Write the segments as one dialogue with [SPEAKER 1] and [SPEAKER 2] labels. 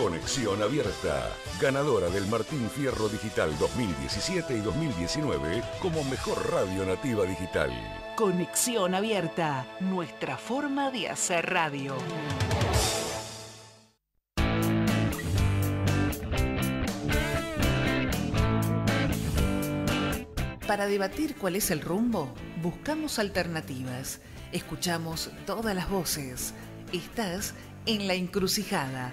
[SPEAKER 1] Conexión Abierta, ganadora del Martín Fierro Digital 2017 y 2019 como mejor radio nativa digital. Conexión Abierta, nuestra forma de hacer radio. Para debatir cuál es el rumbo, buscamos alternativas, escuchamos todas las voces. Estás en la encrucijada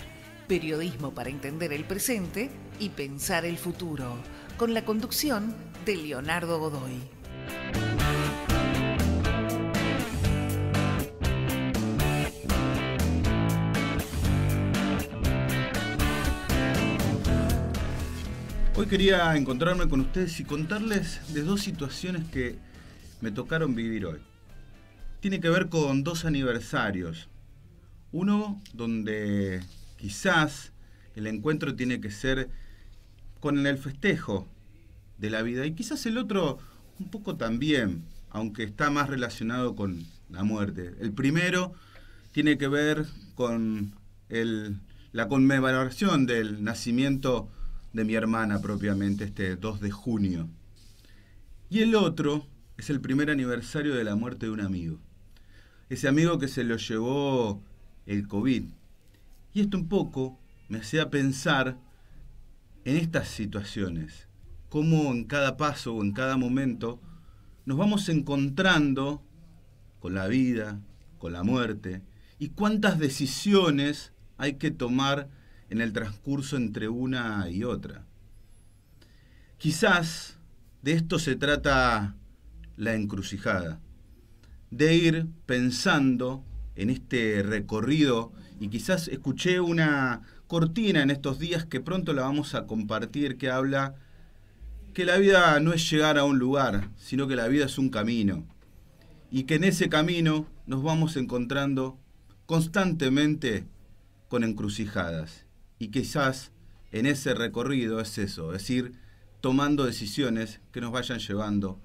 [SPEAKER 1] Periodismo para entender el presente y pensar el futuro, con la conducción de Leonardo Godoy.
[SPEAKER 2] Hoy quería encontrarme con ustedes y contarles de dos situaciones que me tocaron vivir hoy. Tiene que ver con dos aniversarios. Uno donde Quizás el encuentro tiene que ser con el festejo de la vida y quizás el otro un poco también, aunque está más relacionado con la muerte. El primero tiene que ver con la conmemoración del nacimiento de mi hermana propiamente, este 2 de junio. Y el otro es el primer aniversario de la muerte de un amigo. Ese amigo que se lo llevó el COVID, y esto un poco me hacía pensar en estas situaciones, cómo en cada paso o en cada momento nos vamos encontrando con la vida, con la muerte, y cuántas decisiones hay que tomar en el transcurso entre una y otra. Quizás de esto se trata la encrucijada, de ir pensando en este recorrido y quizás escuché una cortina en estos días que pronto la vamos a compartir que habla que la vida no es llegar a un lugar, sino que la vida es un camino y que en ese camino nos vamos encontrando constantemente con encrucijadas y quizás en ese recorrido es eso, es decir, tomando decisiones que nos vayan llevando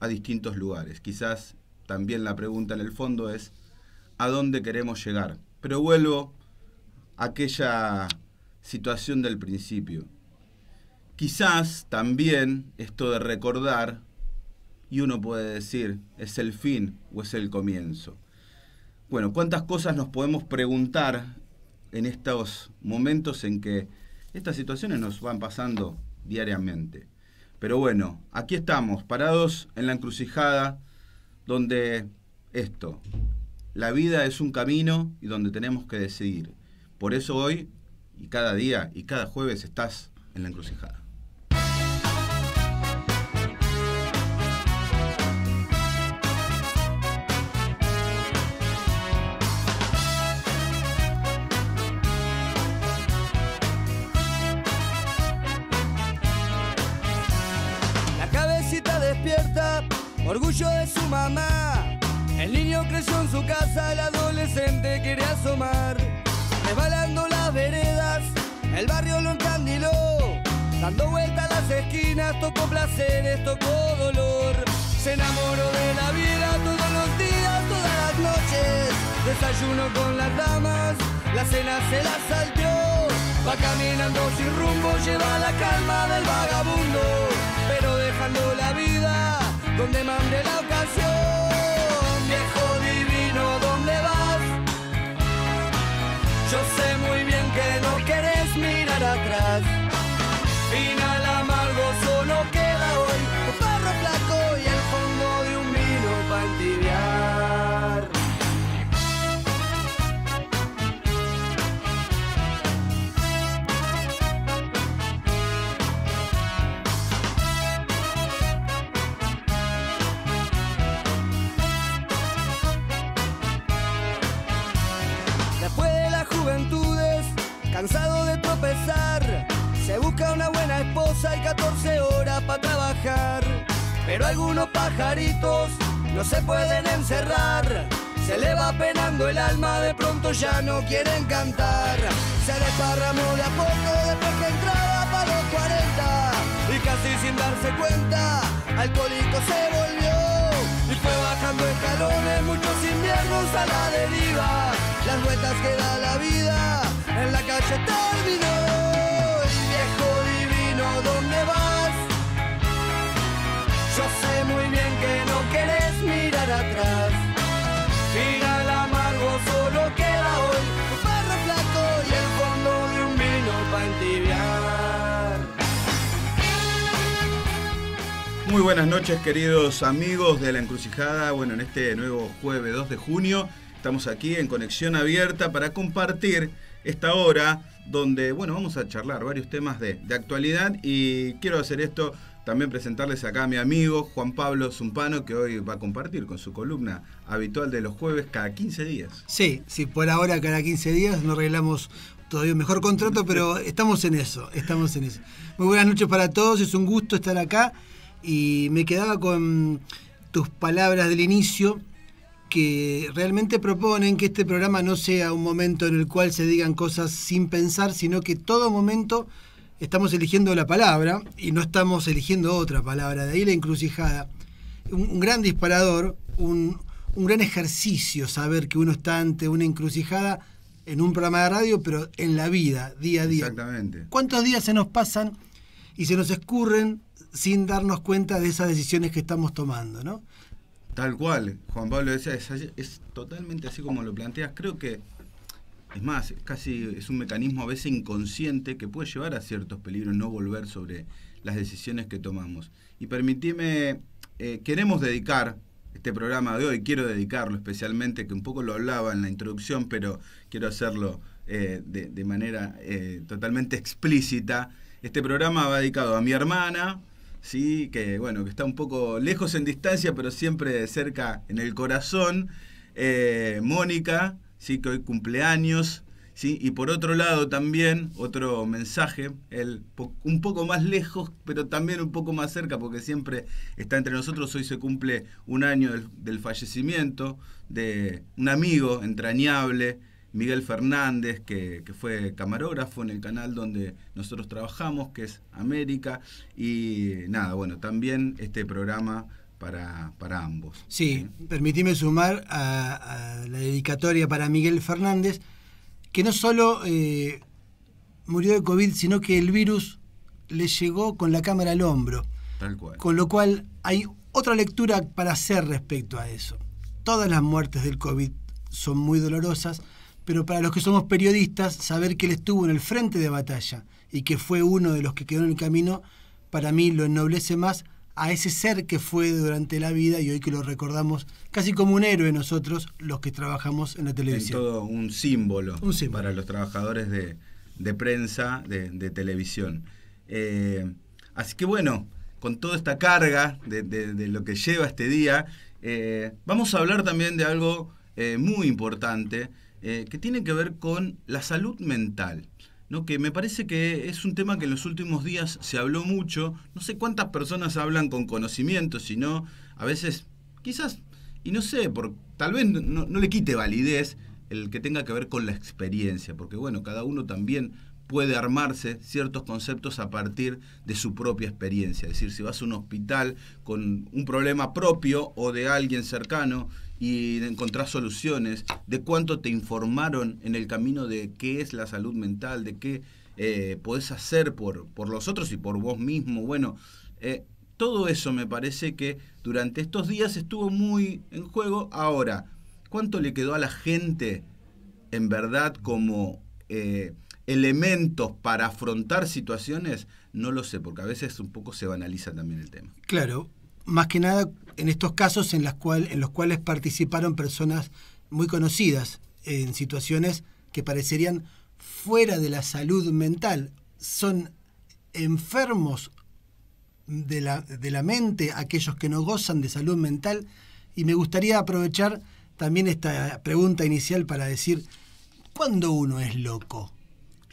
[SPEAKER 2] a distintos lugares. Quizás también la pregunta en el fondo es, a dónde queremos llegar. Pero vuelvo a aquella situación del principio. Quizás también esto de recordar, y uno puede decir, es el fin o es el comienzo. Bueno, ¿cuántas cosas nos podemos preguntar en estos momentos en que estas situaciones nos van pasando diariamente? Pero bueno, aquí estamos, parados en la encrucijada, donde esto, la vida es un camino y donde tenemos que decidir. Por eso hoy y cada día y cada jueves estás en la encrucijada.
[SPEAKER 3] La cabecita despierta, orgullo de su mamá el niño creció en su casa, el adolescente quiere asomar. Resbalando las veredas, el barrio lo encandiló. Dando vueltas las esquinas, tocó placeres, tocó dolor. Se enamoró de la vida todos los días, todas las noches. Desayuno con las damas, la cena se la salteó. Va caminando sin rumbo, lleva la calma del vagabundo. Pero dejando la vida donde mande la ocasión. atrás. hay 14 horas para trabajar. Pero algunos pajaritos no se pueden encerrar. Se le va penando el alma, de pronto ya no quieren cantar. Se desparramó de a poco después que entraba para los 40. Y casi sin darse cuenta,
[SPEAKER 4] alcohólico se volvió.
[SPEAKER 3] Y fue bajando escalones, muchos inviernos a la deriva. Las vueltas que da la vida, en la calle terminó. muy bien que no querés mirar atrás. Mira el amargo, solo queda hoy un perro flaco y el fondo de un vino para
[SPEAKER 2] Muy buenas noches, queridos amigos de la encrucijada. Bueno, en este nuevo jueves 2 de junio estamos aquí en conexión abierta para compartir esta hora donde, bueno, vamos a charlar varios temas de, de actualidad y quiero hacer esto también presentarles acá a mi amigo Juan Pablo Zumpano, que hoy va a compartir con su columna habitual de los jueves cada 15 días.
[SPEAKER 4] Sí, sí, por ahora cada 15 días nos arreglamos todavía un mejor contrato, pero estamos en eso, estamos en eso. Muy buenas noches para todos, es un gusto estar acá y me quedaba con tus palabras del inicio que realmente proponen que este programa no sea un momento en el cual se digan cosas sin pensar, sino que todo momento estamos eligiendo la palabra y no estamos eligiendo otra palabra. De ahí la encrucijada. Un, gran disparador, un, gran ejercicio saber que uno está ante una encrucijada en un programa de radio, pero en la vida, día a día.
[SPEAKER 2] Exactamente.
[SPEAKER 4] ¿Cuántos días se nos pasan y se nos escurren sin darnos cuenta de esas decisiones que estamos tomando, no?
[SPEAKER 2] Tal cual, Juan Pablo decía, es totalmente así como lo planteas. Creo que es más, casi es un mecanismo a veces inconsciente que puede llevar a ciertos peligros no volver sobre las decisiones que tomamos. Y permitime, eh, queremos dedicar este programa de hoy, quiero dedicarlo especialmente, que un poco lo hablaba en la introducción, pero quiero hacerlo eh, de, manera eh, totalmente explícita. Este programa va dedicado a mi hermana, sí, que bueno, que está un poco lejos en distancia, pero siempre cerca en el corazón. Mónica, ¿sí? que hoy cumpleaños. ¿sí? Y por otro lado también, otro mensaje, el, un poco más lejos, pero también un poco más cerca, porque siempre está entre nosotros, hoy se cumple un año del, fallecimiento de un amigo entrañable, Miguel Fernández, que, que, fue camarógrafo en el canal donde nosotros trabajamos, que es América. Y nada, bueno, también este programa para, ambos. Sí,
[SPEAKER 4] permítame sumar a, la dedicatoria para Miguel Fernández, que no solo eh, murió de COVID, sino que el virus le llegó con la cámara al hombro. Tal cual. Con lo cual hay otra lectura para hacer respecto a eso. Todas las muertes del COVID son muy dolorosas, pero para los que somos periodistas, saber que él estuvo en el frente de batalla y que fue uno de los que quedó en el camino, para mí lo ennoblece más a ese ser que fue durante la vida y hoy que lo recordamos casi como un héroe nosotros, los que trabajamos en la
[SPEAKER 2] televisión. todo un símbolo, para los trabajadores de, prensa, de, televisión. Eh, así que bueno, con toda esta carga de, lo que lleva este día, eh, vamos a hablar también de algo eh, muy importante que tiene que ver con la salud mental. ¿no? que me parece que es un tema que en los últimos días se habló mucho. No sé cuántas personas hablan con conocimiento, sino a veces, quizás, y no sé, por, tal vez no, no le quite validez el que tenga que ver con la experiencia, porque bueno, cada uno también puede armarse ciertos conceptos a partir de su propia experiencia. Es decir, si vas a un hospital con un problema propio o de alguien cercano y de encontrar soluciones, de cuánto te informaron en el camino de qué es la salud mental, de qué eh, podés hacer por, por los otros y por vos mismo. Bueno, eh, todo eso me parece que durante estos días estuvo muy en juego. Ahora, ¿cuánto le quedó a la gente en verdad como eh, elementos para afrontar situaciones? No lo sé, porque a veces un poco se banaliza también el tema.
[SPEAKER 4] Claro, más que nada en estos casos en, los cuales participaron personas muy conocidas en situaciones que parecerían fuera de la salud mental. Son enfermos de la, de la mente aquellos que no gozan de salud mental y me gustaría aprovechar también esta pregunta inicial para decir, ¿cuándo uno es loco?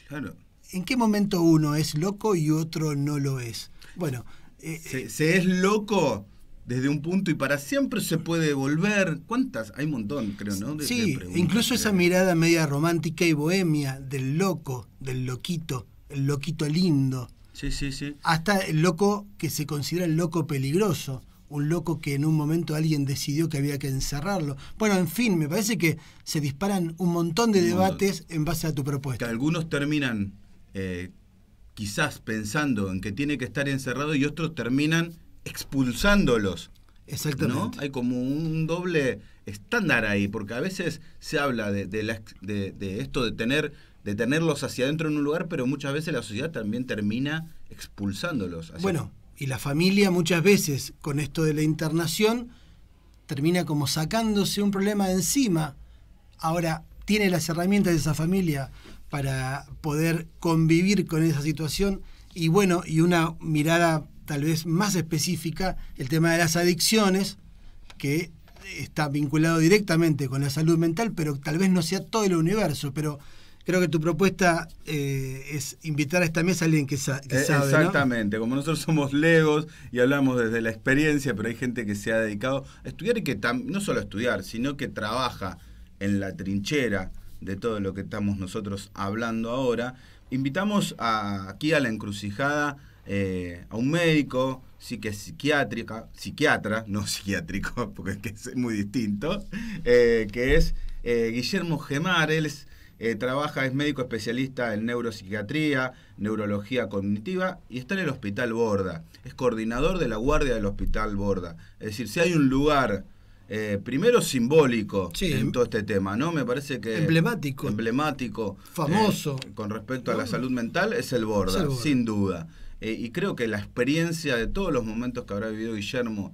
[SPEAKER 4] Claro. ¿En qué momento uno es loco y otro no lo
[SPEAKER 2] es? Bueno, eh, eh, se, es loco desde un punto y para siempre se puede volver. ¿Cuántas? Hay un montón, creo, ¿no? sí, incluso
[SPEAKER 4] esa mirada media romántica y bohemia del loco, del loquito, el loquito lindo.
[SPEAKER 2] Sí, sí, sí.
[SPEAKER 4] Hasta el loco que se considera el loco peligroso, un loco que en un momento alguien decidió que había que encerrarlo. Bueno, en fin, me parece que se disparan un montón de debates
[SPEAKER 2] en base a tu propuesta. Que algunos terminan eh, quizás pensando en que tiene que estar encerrado y otros terminan expulsándolos. Exactamente. Hay como un doble estándar ahí, porque a veces se habla de, de, esto de tener de tenerlos hacia adentro en un lugar, pero muchas veces la sociedad también termina expulsándolos. bueno,
[SPEAKER 4] y la familia muchas veces con esto de la internación termina como sacándose un problema de encima. Ahora, tiene las herramientas de esa familia para poder convivir con esa situación y bueno, y una mirada tal vez más específica, el tema de las adicciones, que está vinculado directamente con la salud mental, pero tal vez no sea todo el universo, pero creo que tu propuesta eh, es invitar a esta mesa a alguien que, eh, sabe. Exactamente,
[SPEAKER 2] como nosotros somos legos y hablamos desde la experiencia, pero hay gente que se ha dedicado a estudiar y que no solo a estudiar, sino que trabaja en la trinchera de todo lo que estamos nosotros hablando ahora, invitamos aquí a la encrucijada eh, a un médico, sí que psiquiátrica, psiquiatra, no psiquiátrico, porque es, que es muy distinto, eh, que es eh, Guillermo Gemares trabaja, es médico especialista en neuropsiquiatría, neurología cognitiva y está en el Hospital Borda, es coordinador de la guardia del Hospital Borda. Es decir, si hay un lugar eh, primero simbólico en todo este tema, ¿no? Me parece que... Emblemático. Emblemático. Famoso. Eh, con respecto a la salud mental es el Borda, sin duda. Eh, y creo que la experiencia de todos los momentos que habrá vivido Guillermo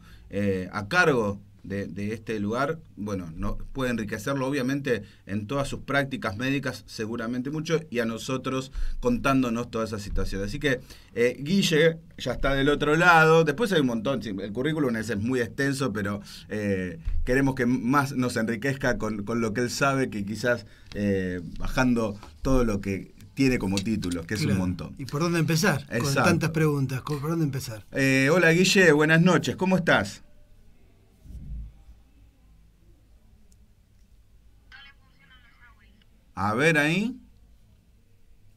[SPEAKER 2] a cargo de, este lugar, bueno, no, puede enriquecerlo obviamente en todas sus prácticas médicas seguramente mucho y a nosotros contándonos toda esa situación. Así que eh, Guille ya está del otro lado, después hay un montón, el currículum es, muy extenso, pero eh, queremos que más nos enriquezca con, lo que él sabe que quizás eh, bajando todo lo que tiene como títulos, que es un montón.
[SPEAKER 4] ¿Y por dónde empezar? Con tantas preguntas, ¿por dónde empezar?
[SPEAKER 2] hola Guille, buenas noches, ¿cómo estás? A ver ahí.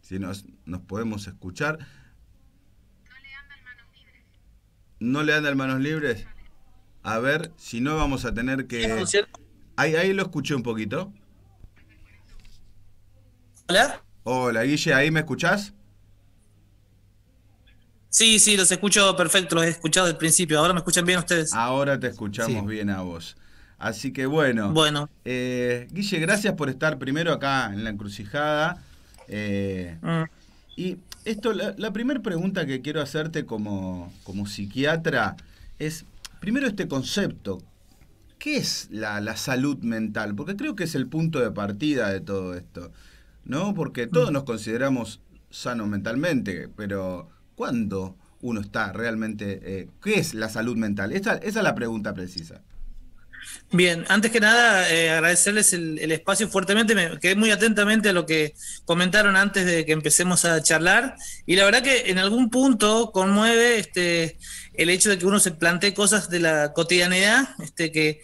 [SPEAKER 2] Si nos, nos podemos escuchar. No le andan manos libres. No le andan manos libres. A ver, si no vamos a tener que... Ahí, ahí lo escuché un poquito. Hola. Hola, Guille, ¿ahí me escuchás? Sí, sí, los escucho perfecto, los he escuchado desde principio. Ahora me escuchan bien ustedes. Ahora te escuchamos bien a vos. Así que bueno. Bueno. Eh, Guille, gracias por estar primero acá en la encrucijada. Eh, mm. Y esto, la, primera pregunta que quiero hacerte como, psiquiatra es, primero este concepto, ¿qué es la, salud mental? Porque creo que es el punto de partida de todo esto, ¿no? Porque todos mm. nos consideramos sanos mentalmente, pero ¿cuándo uno está realmente... Eh, ¿Qué es la salud mental? esa es la pregunta precisa.
[SPEAKER 5] Bien, antes que nada, eh, agradecerles el, espacio fuertemente. Me quedé muy atentamente a lo que comentaron antes de que empecemos a charlar. Y la verdad que en algún punto conmueve este, el hecho de que uno se plantee cosas de la cotidianidad, este, que,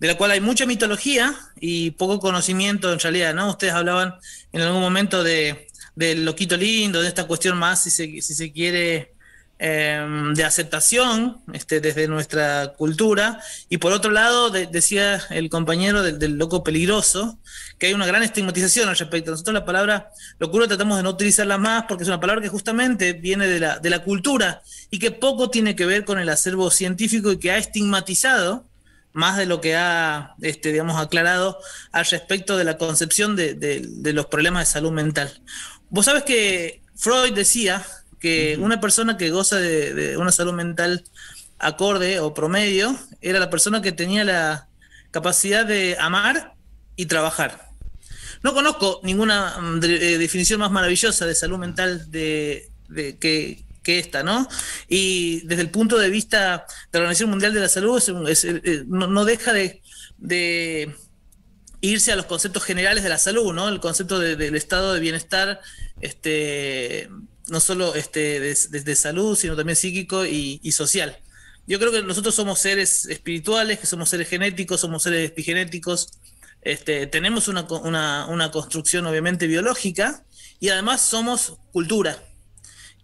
[SPEAKER 5] de la cual hay mucha mitología y poco conocimiento en realidad, ¿no? Ustedes hablaban en algún momento de, del loquito lindo, de esta cuestión más, si se, si se quiere, Em, de aceptación este, desde nuestra cultura. Y por otro lado, decía el compañero del, loco peligroso, que hay una gran estigmatización al respecto. Nosotros la palabra locura tratamos de no utilizarla más porque es una palabra que justamente viene de la, cultura y que poco tiene que ver con el acervo científico y que ha estigmatizado más de lo que ha, este, digamos, aclarado al respecto de la concepción de, de los problemas de salud mental. Vos sabés que Freud decía que una persona que goza de, una salud mental acorde o promedio era la persona que tenía la capacidad de amar y trabajar. No conozco ninguna mm, eh, definición más maravillosa de salud mental de, que, esta, ¿no? Y desde el punto de vista de la Organización Mundial de la Salud, eh, eh, no, deja de, irse a los conceptos generales de la salud, ¿no? El concepto del estado de bienestar este, no solo este, de, salud, sino también psíquico y, social. Yo creo que nosotros somos seres espirituales, que somos seres genéticos, somos seres epigenéticos, este, tenemos una, construcción obviamente biológica y además somos cultura.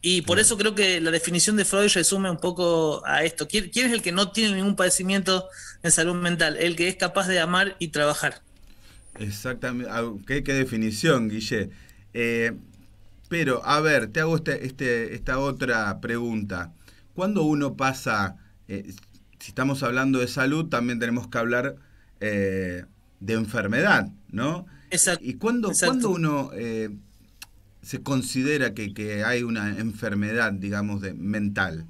[SPEAKER 5] Y por mm. eso creo que la definición de Freud resume un poco a esto. ¿Quién, es el que no tiene ningún padecimiento en salud mental? El que es capaz de amar y trabajar.
[SPEAKER 2] Exactamente. ¿Qué, ah, qué definición, Guille? Eh, pero, a ver, te hago este, este, esta otra pregunta. Cuando uno pasa, eh, si estamos hablando de salud, también tenemos que hablar eh, de enfermedad, ¿no? Exacto. ¿Y cuándo, uno eh, se considera que, hay una enfermedad, digamos, de mental?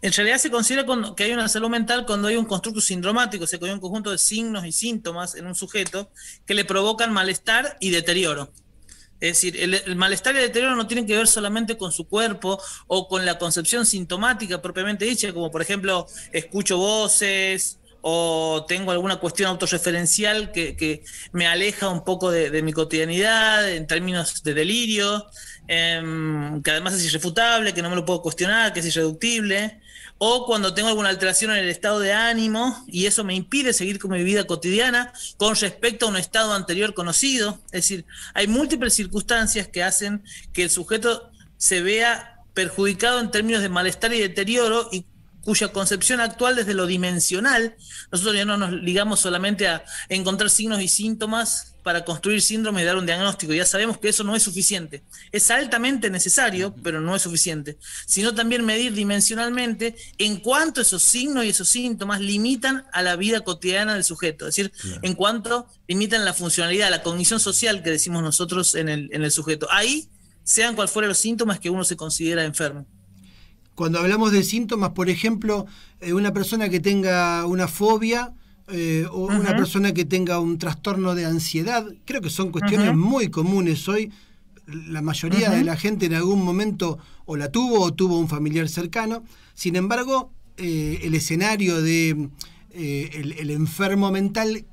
[SPEAKER 5] En realidad se considera que hay una salud mental cuando hay un constructo sindromático, o sea, hay un conjunto de signos y síntomas en un sujeto que le provocan malestar y deterioro. Es decir, el, malestar y el deterioro no tienen que ver solamente con su cuerpo o con la concepción sintomática propiamente dicha, como por ejemplo escucho voces o tengo alguna cuestión autorreferencial que, me aleja un poco de, mi cotidianidad en términos de delirio, em, que además es irrefutable, que no me lo puedo cuestionar, que es irreductible o cuando tengo alguna alteración en el estado de ánimo y eso me impide seguir con mi vida cotidiana con respecto a un estado anterior conocido. Es decir, hay múltiples circunstancias que hacen que el sujeto se vea perjudicado en términos de malestar y deterioro y cuya concepción actual desde lo dimensional, nosotros ya no nos ligamos solamente a encontrar signos y síntomas para construir síndrome y dar un diagnóstico. Ya sabemos que eso no es suficiente. Es altamente necesario, pero no es suficiente. Sino también medir dimensionalmente en cuánto esos signos y esos síntomas limitan a la vida cotidiana del sujeto. Es decir, en cuánto limitan la funcionalidad, la cognición social que decimos nosotros en el, en el sujeto. Ahí, sean cual fueran los síntomas que uno se considera enfermo.
[SPEAKER 4] Cuando hablamos de síntomas, por ejemplo, eh, una persona que tenga una fobia, eh, o una persona que tenga un trastorno de ansiedad. Creo que son cuestiones muy comunes hoy. La mayoría de la gente en algún momento o la tuvo o tuvo un familiar cercano. Sin embargo, eh, el escenario de eh, el, enfermo mental,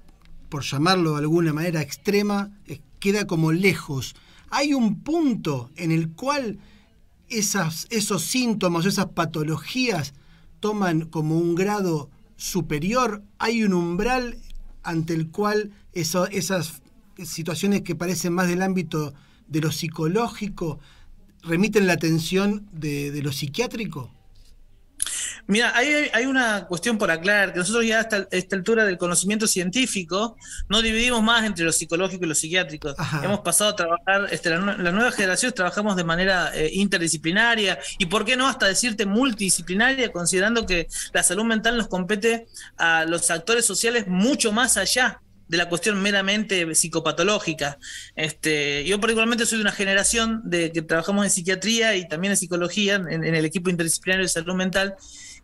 [SPEAKER 4] por llamarlo de alguna manera extrema, queda como lejos. Hay un punto en el cual esas, esos síntomas, esas patologías toman como un grado superior, hay un umbral ante el cual esas situaciones que parecen más del ámbito de lo psicológico remiten la atención de, de lo psiquiátrico?
[SPEAKER 5] Mira, hay, una cuestión por aclarar, que nosotros ya hasta esta altura del conocimiento científico no dividimos más entre lo psicológico y lo psiquiátrico. Hemos pasado a trabajar, las este, la nuevas generaciones trabajamos de manera eh, interdisciplinaria y, ¿por qué no? Hasta decirte multidisciplinaria, considerando que la salud mental nos compete a los actores sociales mucho más allá de la cuestión meramente psicopatológica. Este, yo particularmente soy de una generación de que trabajamos en psiquiatría y también en psicología, en, en el equipo interdisciplinario de salud mental,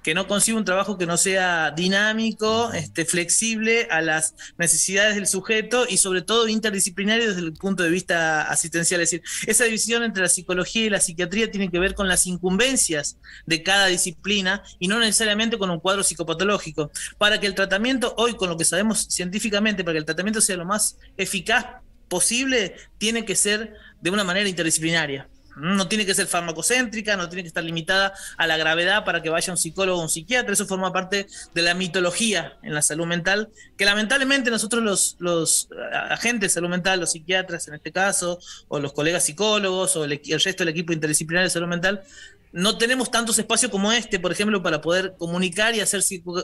[SPEAKER 5] que no consiga un trabajo que no sea dinámico, este, flexible a las necesidades del sujeto y sobre todo interdisciplinario desde el punto de vista asistencial. Es decir, esa división entre la psicología y la psiquiatría tiene que ver con las incumbencias de cada disciplina y no necesariamente con un cuadro psicopatológico. Para que el tratamiento, hoy con lo que sabemos científicamente, para que el tratamiento sea lo más eficaz posible, tiene que ser de una manera interdisciplinaria. No tiene que ser farmacocéntrica, no tiene que estar limitada a la gravedad para que vaya un psicólogo o un psiquiatra. Eso forma parte de la mitología en la salud mental, que lamentablemente nosotros los, eh, agentes de salud mental, los psiquiatras en este caso, o los colegas psicólogos, o el, resto del equipo interdisciplinario de salud mental, no tenemos tantos espacios como este, por ejemplo, para poder comunicar y hacer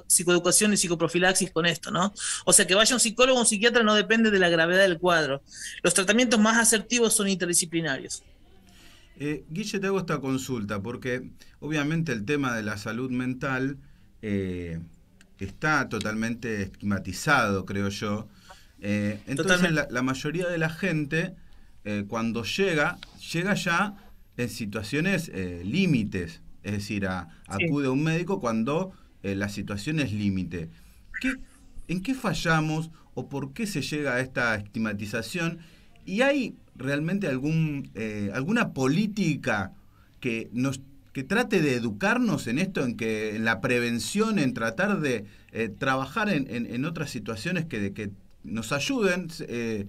[SPEAKER 5] psicoeducación y psicoprofilaxis con esto, ¿no? O sea, que vaya un psicólogo o un psiquiatra no depende de la gravedad del cuadro. Los tratamientos más asertivos son interdisciplinarios.
[SPEAKER 2] Eh, Guille, te hago esta consulta porque obviamente el tema de la salud mental eh, está totalmente estigmatizado, creo yo. Eh, entonces la, mayoría de la gente cuando llega, llega ya en situaciones límites, es decir, acude a un médico cuando la situación es límite. ¿En qué fallamos o por qué se llega a esta estigmatización? Y hay realmente algún, eh, alguna política que nos que trate de educarnos en esto, en que en la prevención, en tratar de eh, trabajar en, otras situaciones que, que nos ayuden eh,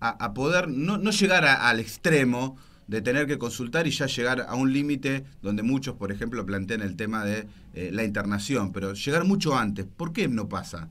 [SPEAKER 2] a, poder no, llegar al extremo de tener que consultar y ya llegar a un límite donde muchos, por ejemplo, plantean el tema de la internación, pero llegar mucho antes. ¿Por qué no pasa?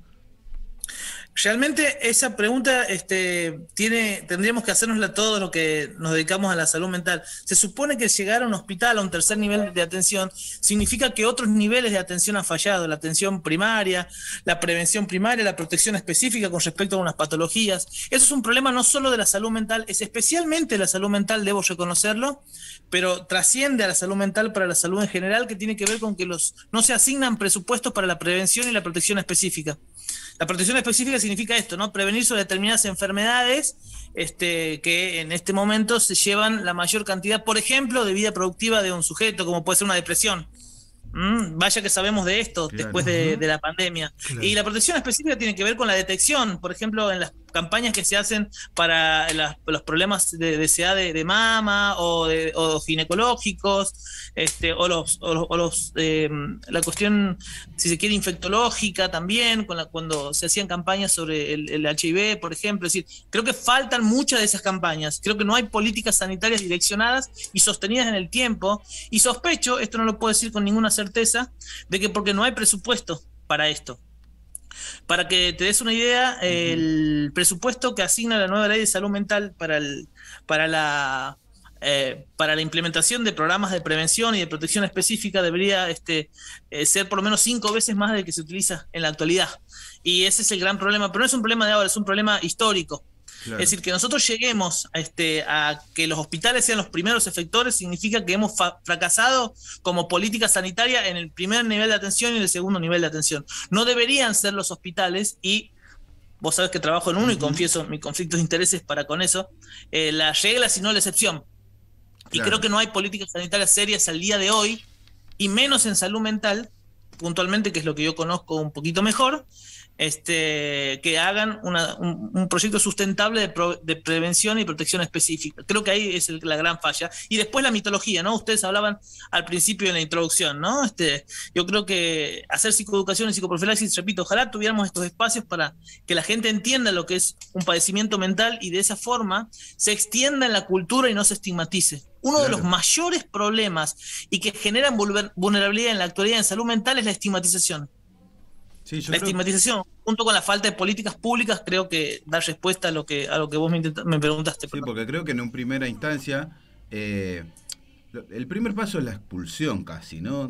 [SPEAKER 5] Realmente esa pregunta este, tiene, tendríamos que hacernosla todos los que nos dedicamos a la salud mental. Se supone que llegar a un hospital, a un tercer nivel de atención, significa que otros niveles de atención han fallado, la atención primaria, la prevención primaria, la protección específica con respecto a unas patologías. Eso es un problema no solo de la salud mental, es especialmente la salud mental, debo reconocerlo, pero trasciende a la salud mental para la salud en general, que tiene que ver con que los, no se asignan presupuestos para la prevención y la protección específica. La protección específica significa esto, ¿no? Prevenir sobre determinadas enfermedades este, que en este momento se llevan la mayor cantidad, por ejemplo, de vida productiva de un sujeto, como puede ser una depresión. ¿Mm? vaya que sabemos de esto después de, la pandemia. Y la protección específica tiene que ver con la detección, por ejemplo, en las campañas que se hacen para los problemas de, de de, mama o, de, ginecológicos, este, o los, o los, em, la cuestión, si se quiere, infectológica también, cuando se hacían campañas sobre el, el, HIV, por ejemplo. Es decir, creo que faltan muchas de esas campañas. Creo que no hay políticas sanitarias direccionadas y sostenidas en el tiempo. Y sospecho, esto no lo puedo decir con ninguna certeza, de que porque no hay presupuesto para esto. Para que te des una idea, el presupuesto que asigna la nueva ley de salud mental para, el, para, la, eh, para la implementación de programas de prevención y de protección específica debería este, eh, ser por lo menos cinco veces más del que se utiliza en la actualidad. Y ese es el gran problema, pero no es un problema de ahora, es un problema histórico. Es decir, que nosotros lleguemos a, este, a que los hospitales sean los primeros efectores significa que hemos fracasado como política sanitaria en el primer nivel de atención y en el segundo nivel de atención. No deberían ser los hospitales y vos sabes que trabajo en uno y confieso mis conflictos de intereses para con eso, las eh, la regla no la excepción. Y creo que no hay políticas sanitarias serias al día de hoy, y menos en salud mental, puntualmente, que es lo que yo conozco un poquito mejor, este, que hagan un, proyecto sustentable de, prevención y protección específica. Creo que ahí es la gran falla. Y después la mitología, ¿no? Ustedes hablaban al principio de la introducción, ¿no? Este, yo creo que hacer psicoeducación y psicoprofilaxis, repito, ojalá tuviéramos estos espacios para que la gente entienda lo que es un padecimiento mental y de esa forma se extienda en la cultura y no se estigmatice. Uno de los mayores problemas y que generan vulnerabilidad en la actualidad en salud mental es la estigmatización la estigmatización, junto con la falta de políticas públicas, creo que da respuesta a lo que, a lo que vos me, me preguntaste. Sí, porque creo que en una primera instancia, eh, el primer paso es la
[SPEAKER 2] expulsión casi, ¿no?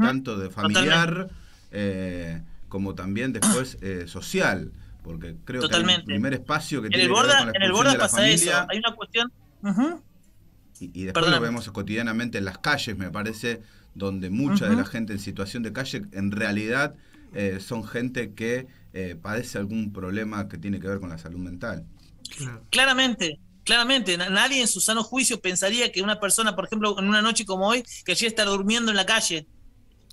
[SPEAKER 2] Tanto de familiar eh, como también después eh, social, porque creo que el primer espacio que en tiene el que En el borde pasa eso,
[SPEAKER 5] hay una cuestión...
[SPEAKER 2] y, después lo vemos cotidianamente en las calles, me parece, donde mucha de la gente en situación de calle en realidad eh, son gente que eh, padece algún problema que tiene que ver con la salud mental.
[SPEAKER 5] Claramente, Claramente, nadie en su sano juicio pensaría que una persona, por ejemplo, en una noche como hoy, que allí está durmiendo en la calle.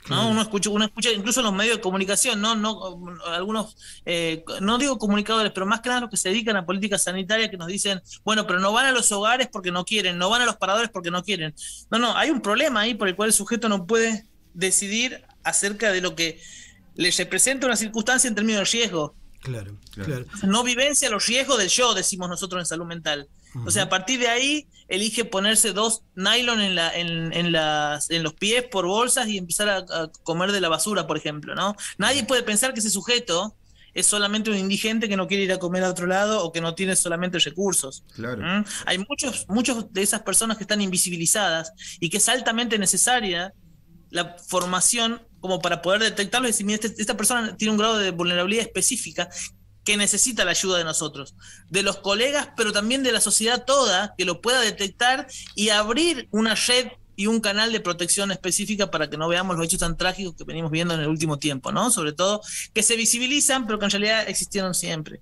[SPEAKER 5] ¿no? Uno, escucha, uno escucha incluso los medios de comunicación, no, no, mm, algunos, eh, no digo comunicadores, pero más que nada los que se dedican a política sanitaria que nos dicen, bueno, pero no van a los hogares porque no quieren, no van a los paradores porque no quieren. No, no, hay un problema ahí por el cual el sujeto no puede decidir acerca de lo que le representa una circunstancia en términos de riesgo.
[SPEAKER 4] Claro, claro.
[SPEAKER 5] No vivencia los riesgos del yo, decimos nosotros en salud mental. O sea, a partir de ahí elige ponerse dos nylon en, en, en, los pies por bolsas y empezar a, comer de la basura, por ejemplo, ¿no? Nadie puede pensar que ese sujeto es solamente un indigente que no quiere ir a comer a otro lado o que no tiene solamente recursos. Claro. ¿Mm? Hay muchos, muchos de esas personas que están invisibilizadas y que es altamente necesaria la formación como para poder detectarlo y decir, mira, este, esta persona tiene un grado de vulnerabilidad específica que necesita la ayuda de nosotros, de los colegas, pero también de la sociedad toda, que lo pueda detectar y abrir una red y un canal de protección específica para que no veamos los hechos tan trágicos que venimos viendo en el último tiempo, ¿no? Sobre todo que se visibilizan, pero que en realidad existieron siempre.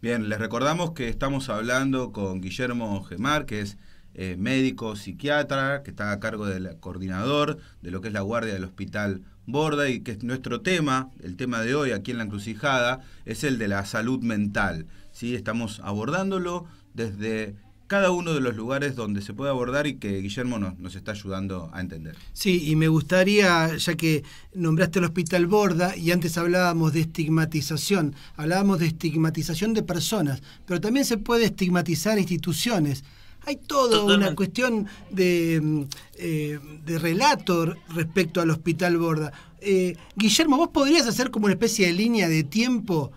[SPEAKER 2] Bien, les recordamos que estamos hablando con Guillermo Gemar, que es eh, médico psiquiatra, que está a cargo del coordinador de lo que es la guardia del Hospital Borda y que es nuestro tema, el tema de hoy aquí en la encrucijada, es el de la salud mental. ¿sí? Estamos abordándolo desde cada uno de los lugares donde se puede abordar y que Guillermo nos, nos, está ayudando a entender.
[SPEAKER 4] Sí, y me gustaría, ya que nombraste el Hospital Borda y antes hablábamos de estigmatización, hablábamos de estigmatización de personas, pero también se puede estigmatizar instituciones. Hay toda una cuestión mm, eh, de, relato respecto al Hospital Borda. Eh, Guillermo, vos podrías hacer como una especie de línea de tiempo.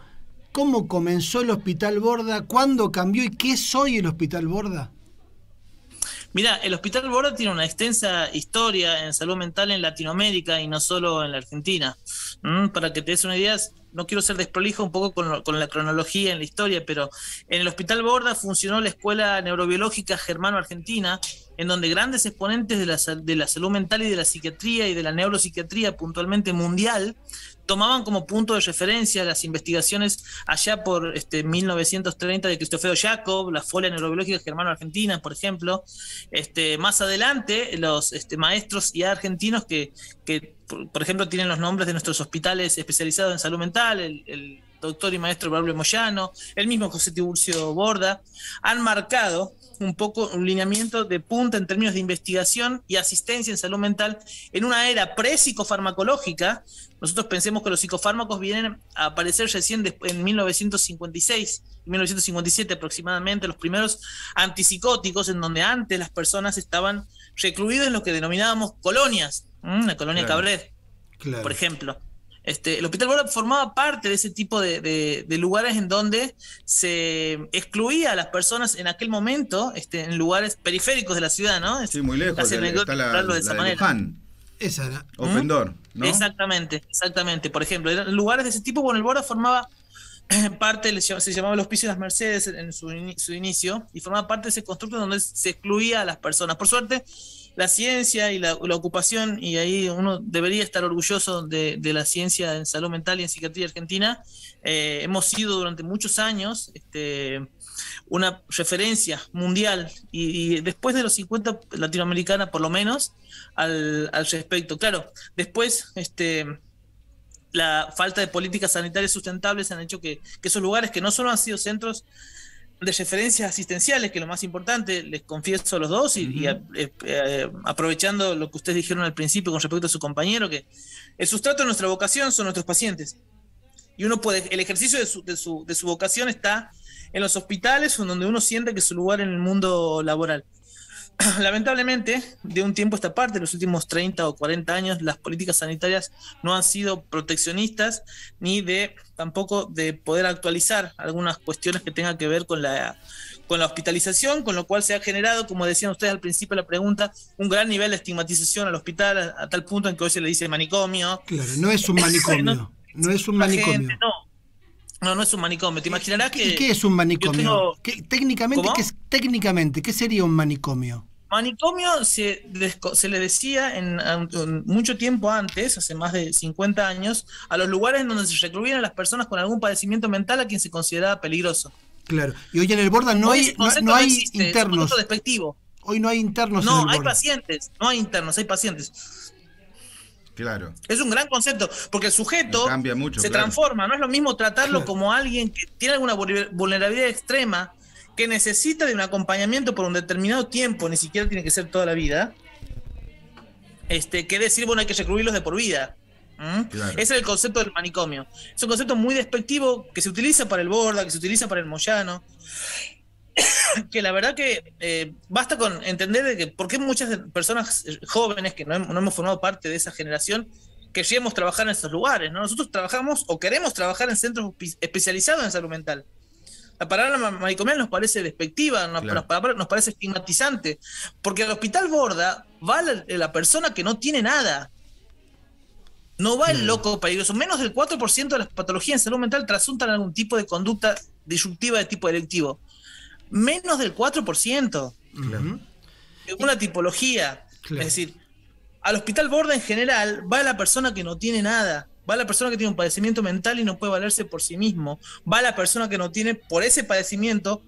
[SPEAKER 4] ¿Cómo comenzó el Hospital Borda? ¿Cuándo cambió y qué soy el Hospital Borda?
[SPEAKER 5] Mira, el Hospital Borda tiene una extensa historia en salud mental en Latinoamérica y no solo en la Argentina. Mm, para que te des una idea, no quiero ser desprolijo un poco con, la cronología en la historia, pero en el Hospital Borda funcionó la Escuela Neurobiológica Germano-Argentina, en donde grandes exponentes de la, salud mental y de la psiquiatría y de la neuropsiquiatría puntualmente mundial tomaban como punto de referencia las investigaciones allá por este, 1930 de Cristofeo Jacob, la folia neurobiológica germano-argentina, por ejemplo. Este, más adelante, los este, maestros y argentinos que, que por, ejemplo, tienen los nombres de nuestros hospitales especializados en salud mental, el, doctor y maestro Pablo Moyano, el mismo José Tiburcio Borda, han marcado un poco un lineamiento de punta en términos de investigación y asistencia en salud mental en una era pre-psicofarmacológica. Nosotros pensemos que los psicofármacos vienen a aparecer recién en 1956 1957 aproximadamente, los primeros antipsicóticos, en donde antes las personas estaban recluidas en lo que denominábamos colonias, Mm, la colonia claro. por ejemplo. Este, el Hospital Borda formaba parte de ese tipo de, lugares en donde se excluía a las personas en aquel momento, este, en lugares periféricos de la ciudad, ¿no? Sí, muy lejos. de esa era. Exactamente, exactamente. Por ejemplo, eran lugares de ese tipo, bueno, el Borda formaba parte, se llamaba el Hospicio de las Mercedes en su, su inicio, y formaba parte de ese constructo donde se excluía a las personas. Por suerte, la ciencia y la, ocupación, y ahí uno debería estar orgulloso de, la ciencia en salud mental y en psiquiatría argentina, eh, hemos sido durante muchos años este, una referencia mundial y, después de los 50 latinoamericana por lo menos al, respecto. Claro, después este, la falta de políticas sanitarias sustentables han hecho que, esos lugares que no solo han sido centros de referencias asistenciales, que lo más importante, les confieso a los dos, y, eh, eh, aprovechando lo que ustedes dijeron al principio con respecto a su compañero, que el sustrato de nuestra vocación son nuestros pacientes. Y uno puede, el ejercicio de su, de su vocación está en los hospitales, donde uno siente que es su lugar en el mundo laboral. lamentablemente, de un tiempo a esta parte, los últimos 30 o 40 años, las políticas sanitarias no han sido proteccionistas ni de tampoco de poder actualizar algunas cuestiones que tengan que ver con la con la hospitalización, con lo cual se ha generado, como decían ustedes al principio de la pregunta, un gran nivel de estigmatización al hospital a, tal punto en que hoy se le dice manicomio. Claro, no es un manicomio. no, es
[SPEAKER 4] un manicomio.
[SPEAKER 5] No, no es un manicomio. ¿Te imaginarás ¿Qué, que. ¿Qué es un manicomio?
[SPEAKER 4] técnicamente, ¿qué sería un manicomio?
[SPEAKER 5] Manicomio se, se le decía en, mucho tiempo antes, hace más de 50 años, a los lugares en donde se recluían las personas con algún padecimiento mental a quien se consideraba peligroso.
[SPEAKER 4] Claro. Y hoy en el Borda no, hay, internos.
[SPEAKER 5] Es Hoy no hay internos. No, en el hay pacientes. No hay internos, hay pacientes. Claro. Es un gran concepto, porque el sujeto cambia mucho, se transforma, no es lo mismo tratarlo como alguien que tiene alguna vulnerabilidad extrema, que necesita de un acompañamiento por un determinado tiempo, ni siquiera tiene que ser toda la vida, este, que decir, bueno, hay que recluirlos de por vida. Ese es el concepto del manicomio. Es un concepto muy despectivo que se utiliza para el Borda, que se utiliza para el Moyano. que la verdad que eh, basta con entender de que por qué muchas personas eh, jóvenes que no, hemos formado parte de esa generación queríamos trabajar en esos lugares. Nosotros trabajamos o queremos trabajar en centros especializados en salud mental. La palabra manicomial nos parece despectiva, nos, parece estigmatizante, porque al hospital borda va la, persona que no tiene nada. No va el mm. loco peligroso. Menos del 4% de las patologías en salud mental trasuntan algún tipo de conducta disruptiva de tipo delictivo menos del 4%. Según la tipología. Es decir, al hospital borda en general va la persona que no tiene nada. Va la persona que tiene un padecimiento mental y no puede valerse por sí mismo. Va la persona que no tiene, por ese padecimiento,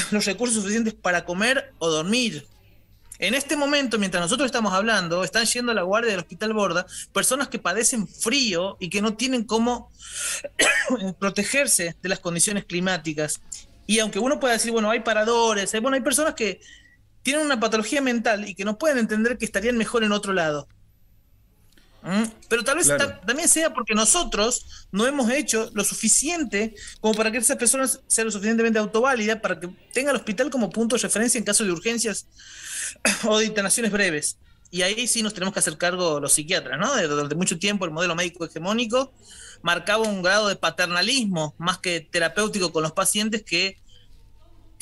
[SPEAKER 5] los recursos suficientes para comer o dormir. En este momento, mientras nosotros estamos hablando, están yendo a la guardia del hospital Borda personas que padecen frío y que no tienen cómo protegerse de las condiciones climáticas. Y aunque uno pueda decir, bueno, hay paradores, hay, bueno, hay personas que tienen una patología mental y que no pueden entender que estarían mejor en otro lado. ¿Mm? Pero tal vez también sea porque nosotros no hemos hecho lo suficiente como para que esas personas sean lo suficientemente autoválidas para que tenga el hospital como punto de referencia en caso de urgencias o de internaciones breves. Y ahí sí nos tenemos que hacer cargo los psiquiatras, ¿no? Durante mucho tiempo el modelo médico hegemónico marcaba un grado de paternalismo más que terapéutico con los pacientes que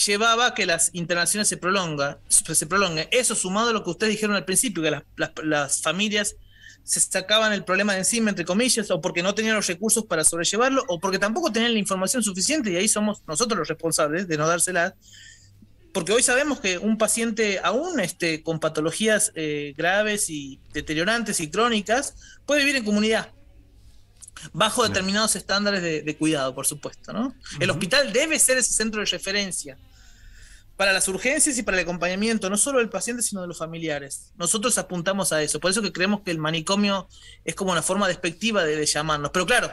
[SPEAKER 5] llevaba a que las internaciones se, prolonga, se prolonguen. Eso sumado a lo que ustedes dijeron al principio, que las, familias se sacaban el problema de encima, entre comillas, o porque no tenían los recursos para sobrellevarlo, o porque tampoco tenían la información suficiente, y ahí somos nosotros los responsables de no dársela. Porque hoy sabemos que un paciente, aún este, con patologías eh, graves y deteriorantes y crónicas, puede vivir en comunidad, bajo determinados estándares de, cuidado, por supuesto. El hospital debe ser ese centro de referencia para las urgencias y para el acompañamiento, no solo del paciente, sino de los familiares. Nosotros apuntamos a eso, por eso que creemos que el manicomio es como una forma despectiva de, llamarnos. Pero claro,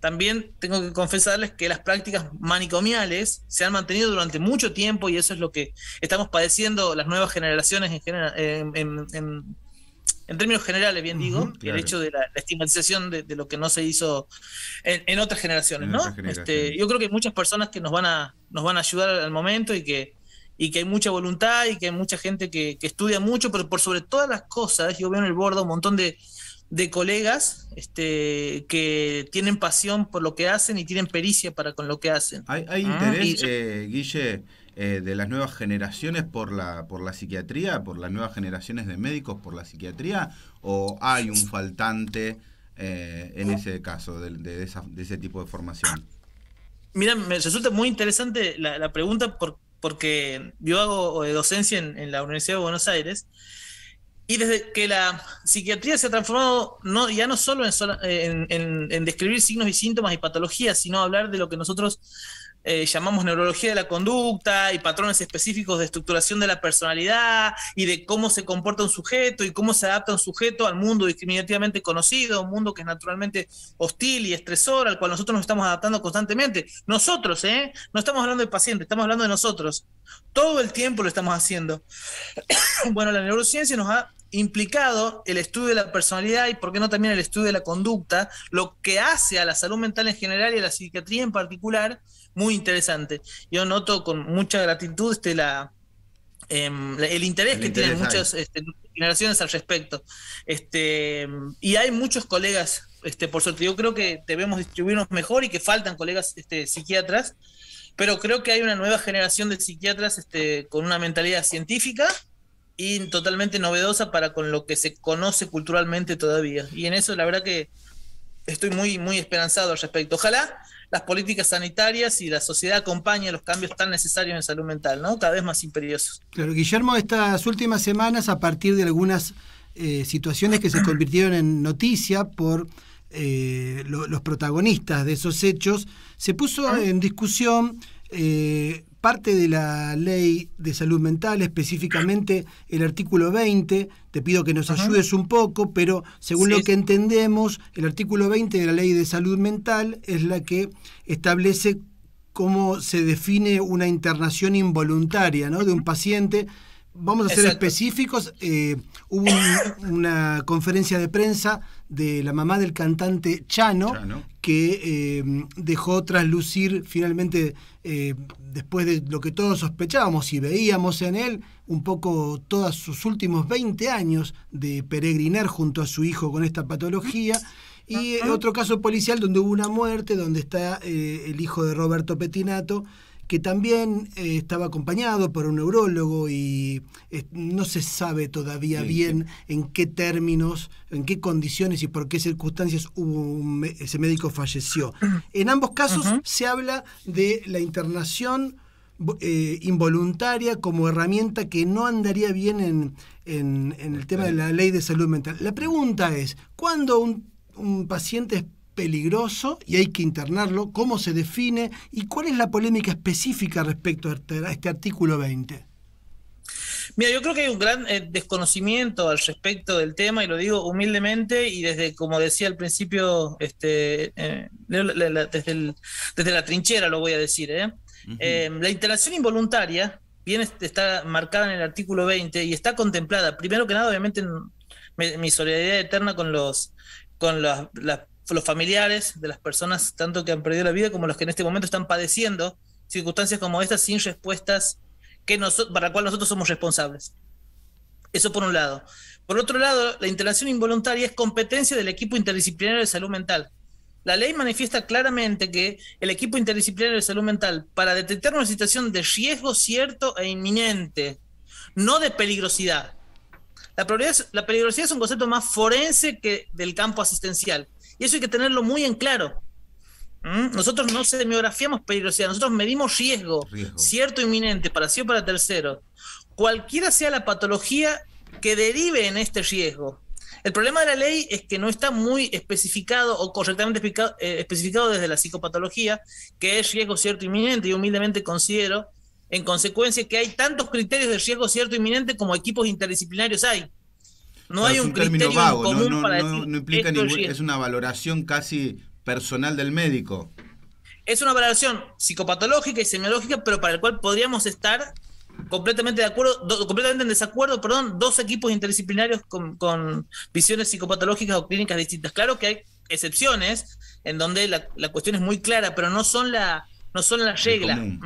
[SPEAKER 5] también tengo que confesarles que las prácticas manicomiales se han mantenido durante mucho tiempo y eso es lo que estamos padeciendo las nuevas generaciones en, general. en en términos generales, bien digo, el hecho de la, estigmatización de, lo que no se hizo en, otras generaciones, ¿no? Este, yo creo que hay muchas personas que nos van a, nos van a ayudar al momento y que, y que hay mucha voluntad y que hay mucha gente que, estudia mucho, pero por sobre todas las cosas, yo veo en el bordo un montón de, colegas este, que tienen pasión por lo que hacen y tienen pericia para con lo que hacen. Hay, ah, interés, eh, Guille, eh, de las nuevas generaciones por la,
[SPEAKER 2] por la psiquiatría, por las nuevas generaciones de médicos por la psiquiatría, o hay un faltante eh, en ese caso de, ese tipo de formación?
[SPEAKER 5] Mira, me resulta muy interesante la, pregunta porque yo hago eh, docencia en, la Universidad de Buenos Aires. Y desde que la psiquiatría se ha transformado no, ya no solo en, en, describir signos y síntomas y patologías, sino hablar de lo que nosotros eh, llamamos neurología de la conducta y patrones específicos de estructuración de la personalidad y de cómo se comporta un sujeto y cómo se adapta un sujeto al mundo discriminativamente conocido, un mundo que es naturalmente hostil y estresor, al cual nosotros nos estamos adaptando constantemente. Nosotros, ¿eh? No estamos hablando de paciente, estamos hablando de nosotros. Todo el tiempo lo estamos haciendo. bueno, la neurociencia nos ha implicado el estudio de la personalidad y, por qué no, también el estudio de la conducta, lo que hace a la salud mental en general y a la psiquiatría en particular, muy interesante. Yo noto con mucha gratitud este, la, em, el interés que tienen muchas este, generaciones al respecto. Este, y hay muchos colegas, este, por suerte, yo creo que debemos distribuirnos mejor y que faltan colegas este, psiquiatras, pero creo que hay una nueva generación de psiquiatras este, con una mentalidad científica y totalmente novedosa para con lo que se conoce culturalmente todavía. Y en eso la verdad que estoy muy, muy esperanzado al respecto. Ojalá las políticas sanitarias y la sociedad acompañe los cambios tan necesarios en salud mental, ¿no? Cada vez más imperiosos. Claro,
[SPEAKER 4] Guillermo, estas últimas semanas, a partir de algunas eh, situaciones que se convirtieron en noticia por eh, los protagonistas de esos hechos, se puso ah. en discusión eh, parte de la ley de salud mental, específicamente el artículo 20. Te pido que nos ayudes un poco, pero según lo que entendemos, el artículo 20 de la ley de salud mental es la que establece cómo se define una internación involuntaria de un paciente. Vamos a ser específicos. Eh, hubo una conferencia de prensa de la mamá del cantante Chano, que eh, dejó traslucir finalmente, eh, después de lo que todos sospechábamos y veíamos en él, un poco todos sus últimos 20 años de peregrinar junto a su hijo con esta patología. Y eh, otro caso policial donde hubo una muerte, donde está el hijo de Roberto Petinato, que también eh, estaba acompañado por un neurólogo y no se sabe todavía bien en qué términos, en qué condiciones y por qué circunstancias ese médico falleció. En ambos casos se habla de la internación eh, involuntaria como herramienta que no andaría bien en, el tema de la ley de salud mental. La pregunta es, ¿cuándo un, un paciente es peligroso y hay que internarlo? ¿Cómo se define? ¿Y cuál es la polémica específica respecto a este, este artículo 20?
[SPEAKER 5] Mira, yo creo que hay un gran eh, desconocimiento al respecto del tema y lo digo humildemente y desde, como decía al principio, este, eh, desde, la trinchera lo voy a decir. ¿eh? la interacción involuntaria bien está marcada en el artículo 20 y está contemplada, primero que nada, obviamente, mi, solidaridad eterna con los con las, las los familiares de las personas tanto que han perdido la vida como los que en este momento están padeciendo circunstancias como estas sin respuestas que para las cuales nosotros somos responsables. Eso por un lado. Por otro lado, la internación involuntaria es competencia del equipo interdisciplinario de salud mental. La ley manifiesta claramente que el equipo interdisciplinario de salud mental, para detectar una situación de riesgo cierto e inminente, no de peligrosidad. la peligrosidad es un concepto más forense que del campo asistencial. Y eso hay que tenerlo muy en claro. ¿Mm? Nosotros no semiografiamos peligrosidad, nosotros medimos riesgo, cierto inminente, para sí o para tercero. Cualquiera sea la patología que derive en este riesgo. El problema de la ley es que no está muy especificado o correctamente especificado, eh, especificado desde la psicopatología, que es riesgo cierto inminente, y humildemente considero, en consecuencia, que hay tantos criterios de riesgo cierto inminente como equipos interdisciplinarios hay. No hay un, término vago, no, implica
[SPEAKER 2] es una valoración casi personal del médico.
[SPEAKER 5] Es una valoración psicopatológica y semiológica, pero para el cual podríamos estar completamente de acuerdo, completamente en desacuerdo, perdón, dos equipos interdisciplinarios con, visiones psicopatológicas o clínicas distintas. Claro que hay excepciones en donde la, la cuestión es muy clara, pero no son la, no son las reglas. ¿Mm?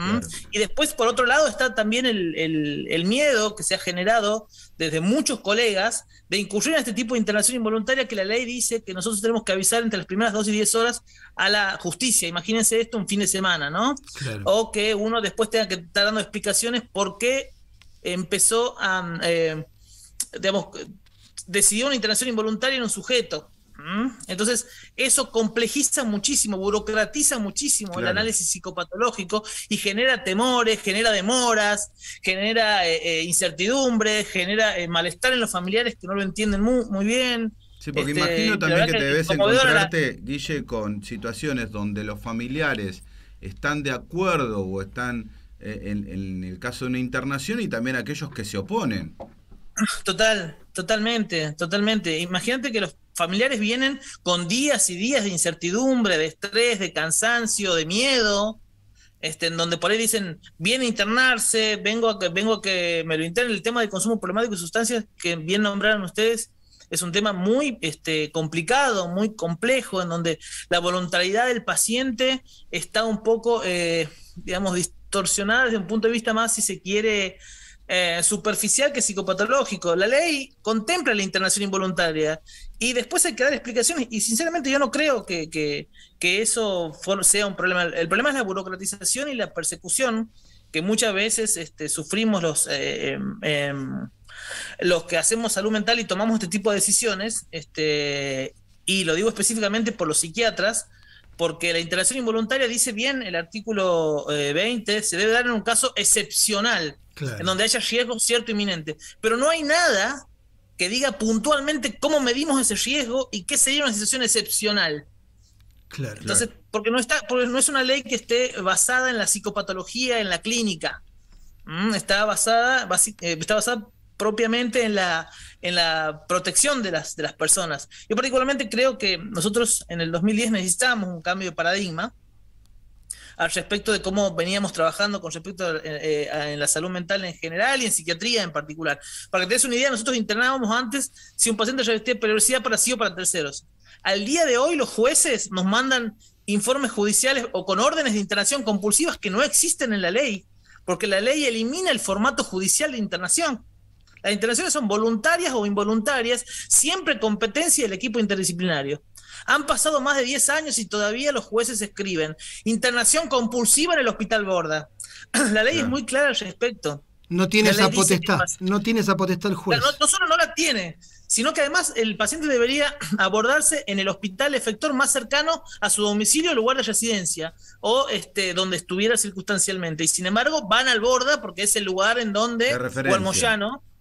[SPEAKER 5] Y después, por otro lado, está también el, miedo que se ha generado desde muchos colegas de incurrir en este tipo de internación involuntaria que la ley dice que nosotros tenemos que avisar entre las primeras dos y diez horas a la justicia. Imagínense esto un fin de semana, ¿no? O que uno después tenga que estar dando explicaciones por qué empezó a, eh, digamos, decidió una internación involuntaria en un sujeto. Entonces, eso complejiza muchísimo, burocratiza muchísimo el análisis psicopatológico y genera temores, genera demoras, genera eh, eh, incertidumbre, genera eh, malestar en los familiares que no lo entienden muy, bien. Sí, porque este, imagino también que, te debes encontrarte,
[SPEAKER 2] Guille, con situaciones donde los familiares están de acuerdo o están en, en el caso de una internación y también aquellos que se
[SPEAKER 5] oponen. Total, totalmente, totalmente. Imagínate que los familiares vienen con días y días de incertidumbre, de estrés, de cansancio, de miedo, este, en donde por ahí dicen, viene a internarse, vengo a que, vengo que me lo internen. El tema del consumo problemático de sustancias, que bien nombraron ustedes, es un tema muy este, complicado, muy complejo, en donde la voluntariedad del paciente está un poco, eh, digamos, distorsionada desde un punto de vista más, si se quiere, eh, superficial que psicopatológico. La ley contempla la internación involuntaria y después hay que dar explicaciones y sinceramente yo no creo que, que, eso sea un problema. El problema es la burocratización y la persecución que muchas veces este, sufrimos los... Eh, em, em, los que hacemos salud mental y tomamos este tipo de decisiones, este, y lo digo específicamente por los psiquiatras, porque la internación involuntaria dice bien el artículo 20, eh, se debe dar en un caso excepcional en donde haya riesgo cierto e inminente. Pero no hay nada que diga puntualmente cómo medimos ese riesgo y qué sería una situación excepcional. Claro, Entonces, porque no está, porque no es una ley que esté basada en la psicopatología, en la clínica. Mm, está basada, eh, está basada propiamente en la, en la protección de las, de las personas. Yo particularmente creo que nosotros en el 2010 necesitamos un cambio de paradigma al respecto de cómo veníamos trabajando con respecto a, eh, eh, en la salud mental en general y en psiquiatría en particular. Para que te des una idea, nosotros internábamos antes si un paciente ya revestía perversidad para sí o para terceros. Al día de hoy los jueces nos mandan informes judiciales o con órdenes de internación compulsivas que no existen en la ley, porque la ley elimina el formato judicial de internación. Las internaciones son voluntarias o involuntarias, siempre competencia del equipo interdisciplinario. Han pasado más de 10 años y todavía los jueces escriben. Internación compulsiva en el Hospital Borda. la ley es muy clara al respecto. No tiene esa potestad, no tiene esa potestad el juez. no, solo no la tiene, sino que además el paciente debería abordarse en el hospital efector más cercano a su domicilio o lugar de residencia, o este, donde estuviera circunstancialmente. Y sin embargo, van al borda porque es el lugar en donde, o al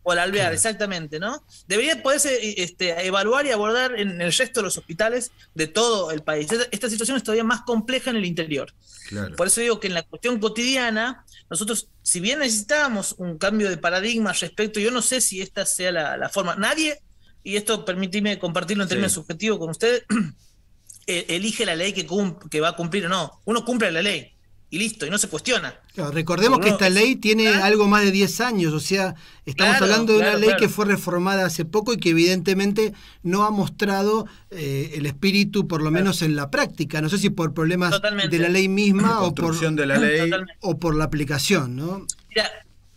[SPEAKER 5] o la alvear, exactamente, ¿no? Debería poderse eh, este, evaluar y abordar en el resto de los hospitales de todo el país. Esta, situación es todavía más compleja en el interior. Por eso digo que en la cuestión cotidiana, nosotros, si bien necesitábamos un cambio de paradigma respecto, yo no sé si esta sea la, forma. Nadie, y esto permíteme compartirlo en términos subjetivos con usted eh, elige la ley que, que va a cumplir o no. Uno cumple la ley y listo, y no se cuestiona.
[SPEAKER 4] recordemos que esta ley tiene algo más de 10 años, o sea, estamos hablando de una ley que fue reformada hace poco y que evidentemente no ha mostrado eh, el espíritu, por lo menos en la práctica, no sé si por problemas de la ley misma o por, la o por la aplicación,
[SPEAKER 5] ¿no?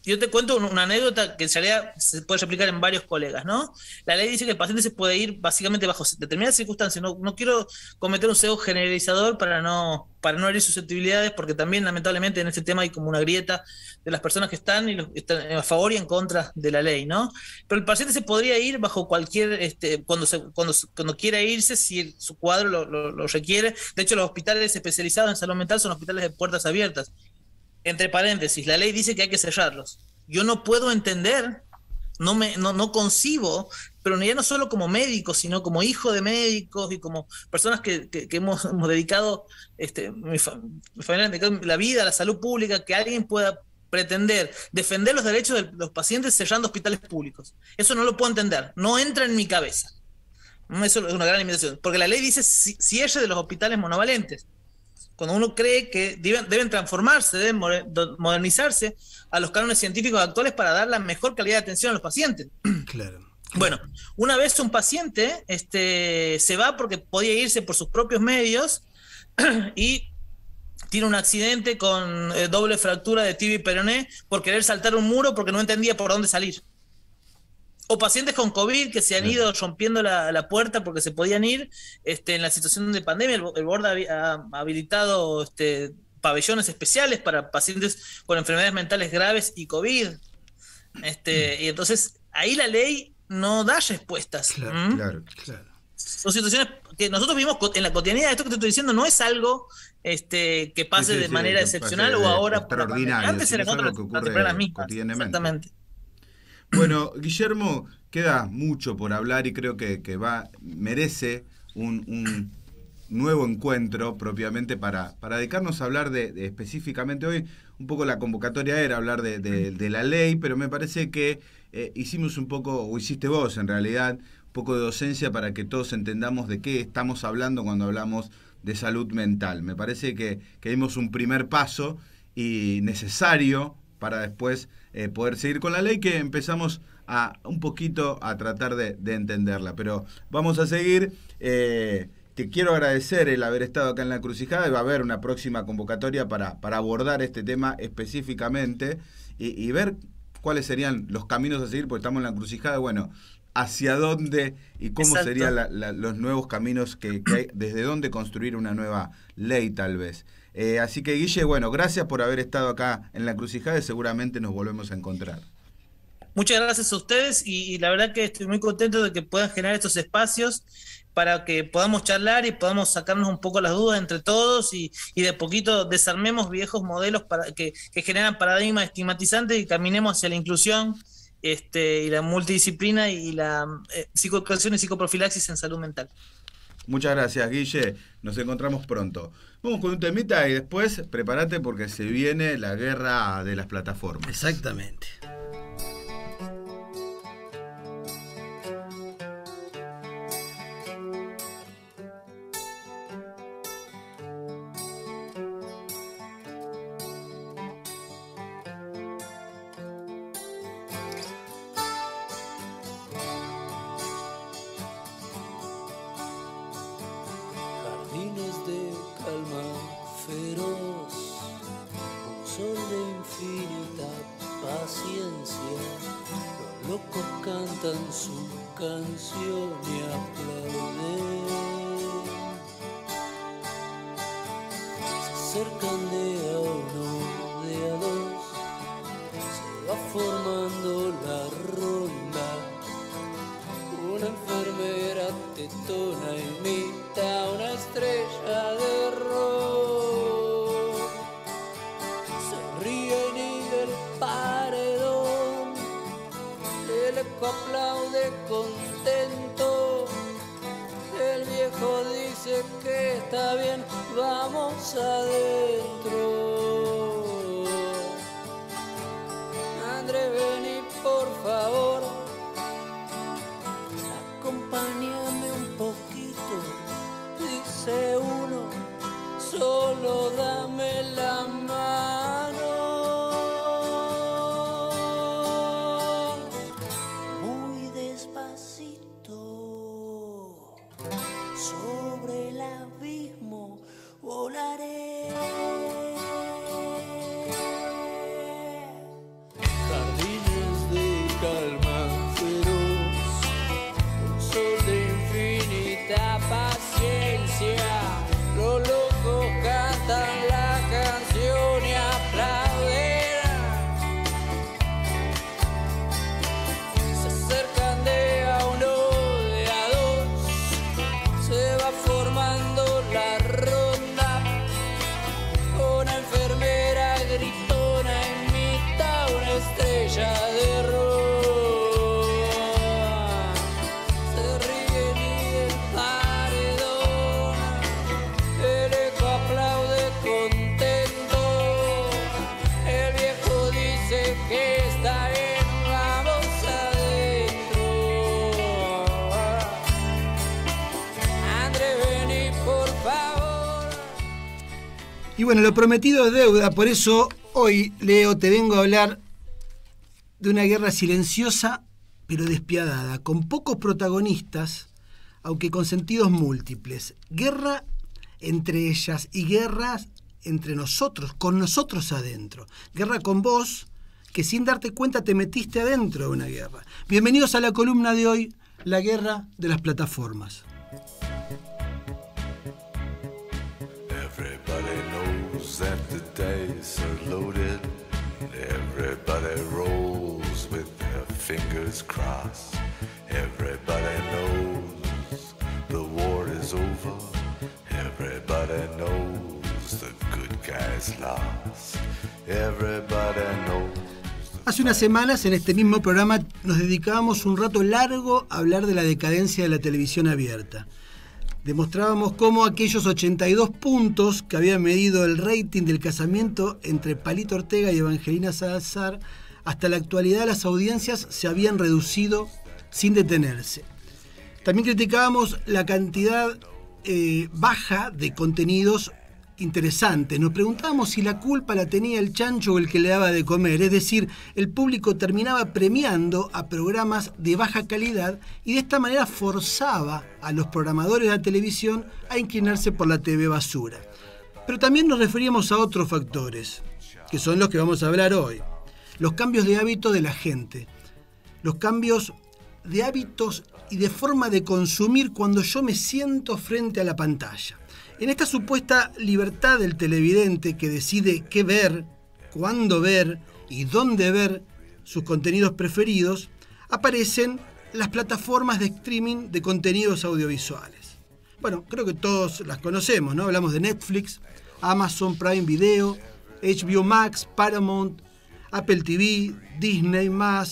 [SPEAKER 5] yo te cuento una anécdota que en se puede aplicar en varios colegas, ¿no? La ley dice que el paciente se puede ir básicamente bajo determinadas circunstancias. No, no quiero cometer un sesgo generalizador para no, para no herir susceptibilidades, porque también lamentablemente en este tema hay como una grieta de las personas que están, y están a favor y en contra de la ley, ¿no? Pero el paciente se podría ir bajo cualquier, este, cuando, cuando, cuando quiera irse, si su cuadro lo, lo requiere. De hecho, los hospitales especializados en salud mental son hospitales de puertas abiertas entre paréntesis, la ley dice que hay que cerrarlos. Yo no puedo entender, no, me, no, concibo, pero ya no solo como médico, sino como hijo de médicos y como personas que, que, hemos, dedicado, este, la vida la salud pública, que alguien pueda pretender defender los derechos de los pacientes cerrando hospitales públicos. Eso no lo puedo entender, no entra en mi cabeza. Eso es una gran limitación. porque la ley dice cierre de los hospitales monovalentes cuando uno cree que deben, transformarse, deben modernizarse a los cánones científicos actuales para dar la mejor calidad de atención a los pacientes. Claro. Bueno, una vez un paciente este, se va porque podía irse por sus propios medios y tiene un accidente con eh, doble fractura de tibia y peroné por querer saltar un muro porque no entendía por dónde salir o pacientes con COVID que se han ido rompiendo la, puerta porque se podían ir este, en la situación de pandemia. El, el Board ha, habilitado este, pabellones especiales para pacientes con enfermedades mentales graves y COVID. Este, y entonces ahí la ley no da respuestas. Claro, ¿Mm? claro, Son situaciones que nosotros vivimos en la cotidianidad. Esto que te estoy diciendo no es algo este, que pase de manera excepcional o ahora. Extraordinario. Antes era que ocurre Exactamente.
[SPEAKER 2] Bueno, Guillermo, queda mucho por hablar y creo que, que va, merece un, un, nuevo encuentro propiamente para, para dedicarnos a hablar de, específicamente hoy. Un poco la convocatoria era hablar de, la ley, pero me parece que eh, hicimos un poco, o hiciste vos en realidad, un poco de docencia para que todos entendamos de qué estamos hablando cuando hablamos de salud mental. Me parece que, que dimos un primer paso y necesario para después eh, poder seguir con la ley que empezamos a un poquito a tratar de, entenderla. Pero vamos a seguir. te eh, quiero agradecer el haber estado acá en la Crucijada y va a haber una próxima convocatoria para, para abordar este tema específicamente y, ver cuáles serían los caminos a seguir, porque estamos en la Crucijada. Bueno, hacia dónde y cómo serían los nuevos caminos que, desde dónde construir una nueva ley tal vez. Eh, así que Guille, bueno, gracias por haber estado acá en la Crucijada y seguramente nos volvemos a encontrar.
[SPEAKER 5] Muchas gracias a ustedes y, la verdad que estoy muy contento de que puedan generar estos espacios para que podamos charlar y podamos sacarnos un poco las dudas entre todos y, de poquito desarmemos viejos modelos para que, generan paradigmas estigmatizantes y caminemos hacia la inclusión este, y la multidisciplina y la eh, y psicoprofilaxis en salud mental.
[SPEAKER 2] Muchas gracias, Guille. Nos encontramos pronto. Vamos con un temita y después prepárate porque se viene la guerra de las plataformas. Exactamente.
[SPEAKER 3] sorry.
[SPEAKER 4] bueno, lo prometido es deuda, por eso hoy, Leo, te vengo a hablar de una guerra silenciosa pero despiadada, con pocos protagonistas, aunque con sentidos múltiples. Guerra entre ellas y guerras entre nosotros, con nosotros adentro. Guerra con vos, que sin darte cuenta te metiste adentro de una guerra. Bienvenidos a la columna de hoy, la guerra de las plataformas.
[SPEAKER 3] that the days are loaded. Everybody rolls with their fingers crossed. Everybody knows the war is over. Everybody knows the good guys lost. Everybody knows.
[SPEAKER 4] Hace unas semanas en este mismo programa nos dedicábamos un rato largo a hablar de la decadencia de la televisión abierta demostrábamos cómo aquellos 82 puntos que había medido el rating del casamiento entre Palito Ortega y Evangelina Salazar, hasta la actualidad las audiencias se habían reducido sin detenerse. También criticábamos la cantidad eh, baja de contenidos interesante. Nos preguntábamos si la culpa la tenía el chancho o el que le daba de comer. Es decir, el público terminaba premiando a programas de baja calidad y de esta manera forzaba a los programadores de la televisión a inclinarse por la TV basura. Pero también nos referíamos a otros factores, que son los que vamos a hablar hoy. Los cambios de hábito de la gente. Los cambios de hábitos y de forma de consumir cuando yo me siento frente a la pantalla en esta supuesta libertad del televidente que decide qué ver, cuándo ver y dónde ver sus contenidos preferidos, aparecen las plataformas de streaming de contenidos audiovisuales. Bueno, creo que todos las conocemos, ¿no? Hablamos de Netflix, Amazon Prime Video, HBO Max, Paramount, Apple TV, Disney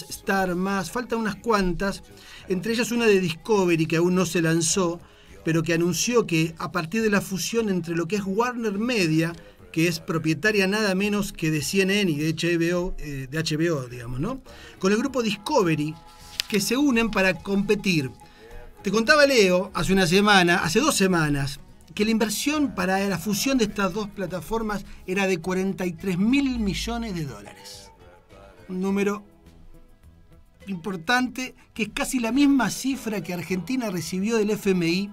[SPEAKER 4] Star Más, faltan unas cuantas, entre ellas una de Discovery que aún no se lanzó, pero que anunció que a partir de la fusión entre lo que es Warner Media, que es propietaria nada menos que de CNN y de HBO, eh, de HBO digamos, ¿no? Con el grupo Discovery, que se unen para competir. Te contaba Leo hace una semana, hace dos semanas, que la inversión para la fusión de estas dos plataformas era de 43 mil millones de dólares. Un número importante que es casi la misma cifra que Argentina recibió del FMI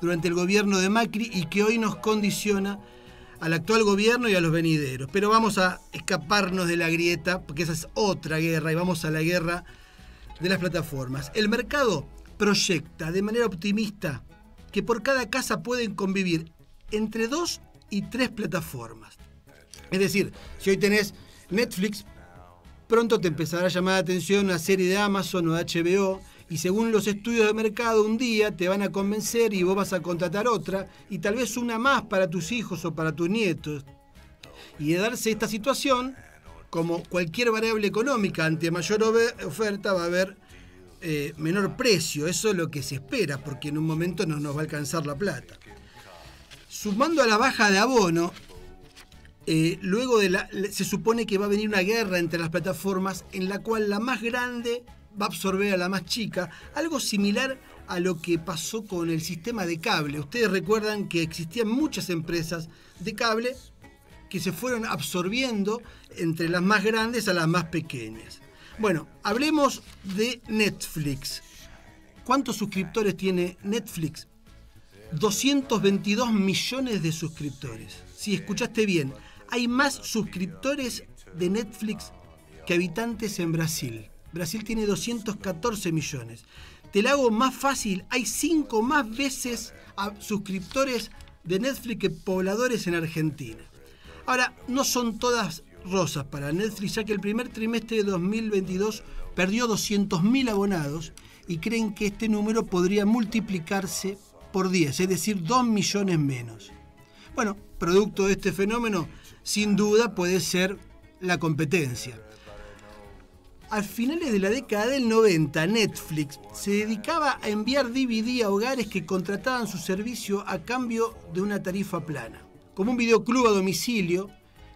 [SPEAKER 4] durante el gobierno de Macri y que hoy nos condiciona al actual gobierno y a los venideros. Pero vamos a escaparnos de la grieta, porque esa es otra guerra, y vamos a la guerra de las plataformas. El mercado proyecta de manera optimista que por cada casa pueden convivir entre dos y tres plataformas. Es decir, si hoy tenés Netflix, pronto te empezará a llamar la atención una serie de Amazon o HBO, y según los estudios de mercado un día te van a convencer y vos vas a contratar otra y tal vez una más para tus hijos o para tus nietos. Y de darse esta situación, como cualquier variable económica, ante mayor oferta va a haber eh, menor precio. Eso es lo que se espera, porque en un momento no nos va a alcanzar la plata. Sumando a la baja de abono, eh, luego de la, se supone que va a venir una guerra entre las plataformas en la cual la más grande va a absorber a la más chica, algo similar a lo que pasó con el sistema de cable. Ustedes recuerdan que existían muchas empresas de cable que se fueron absorbiendo entre las más grandes a las más pequeñas. Bueno, hablemos de Netflix. ¿Cuántos suscriptores tiene Netflix? 222 millones de suscriptores. Si escuchaste bien, hay más suscriptores de Netflix que habitantes en Brasil. Brasil tiene 214 millones. Te lo hago más fácil. Hay cinco más veces suscriptores de Netflix que pobladores en Argentina. Ahora, no son todas rosas para Netflix, ya que el primer trimestre de 2022 perdió 200.000 abonados y creen que este número podría multiplicarse por 10, es decir, 2 millones menos. Bueno, producto de este fenómeno, sin duda puede ser la competencia. A finales de la década del 90, Netflix se dedicaba a enviar DVD a hogares que contrataban su servicio a cambio de una tarifa plana, como un videoclub a domicilio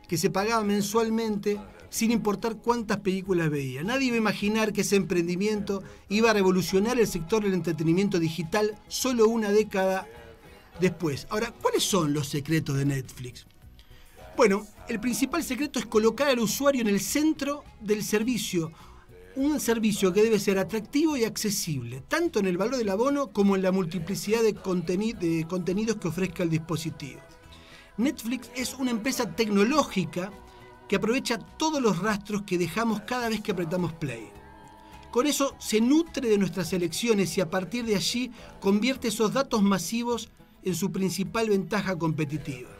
[SPEAKER 4] que se pagaba mensualmente sin importar cuántas películas veía. Nadie iba a imaginar que ese emprendimiento iba a revolucionar el sector del entretenimiento digital solo una década después. Ahora, ¿cuáles son los secretos de Netflix? Bueno, el principal secreto es colocar al usuario en el centro del servicio. Un servicio que debe ser atractivo y accesible, tanto en el valor del abono como en la multiplicidad de, contenidos que ofrezca el dispositivo. Netflix es una empresa tecnológica que aprovecha todos los rastros que dejamos cada vez que apretamos play. Con eso se nutre de nuestras elecciones y a partir de allí convierte esos datos masivos en su principal ventaja competitiva.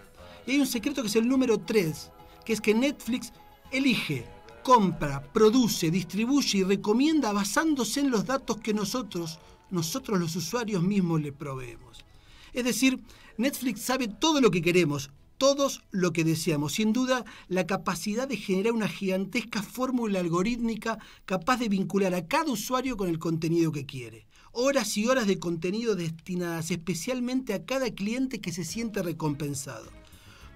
[SPEAKER 4] Y hay un secreto que es el número 3, que es que Netflix elige, compra, produce, distribuye y recomienda basándose en los datos que nosotros, nosotros los usuarios mismos le proveemos. Es decir, Netflix sabe todo lo que queremos, todos lo que deseamos. Sin duda, la capacidad de generar una gigantesca fórmula algorítmica capaz de vincular a cada usuario con el contenido que quiere. Horas y horas de contenido destinadas especialmente a cada cliente que se siente recompensado.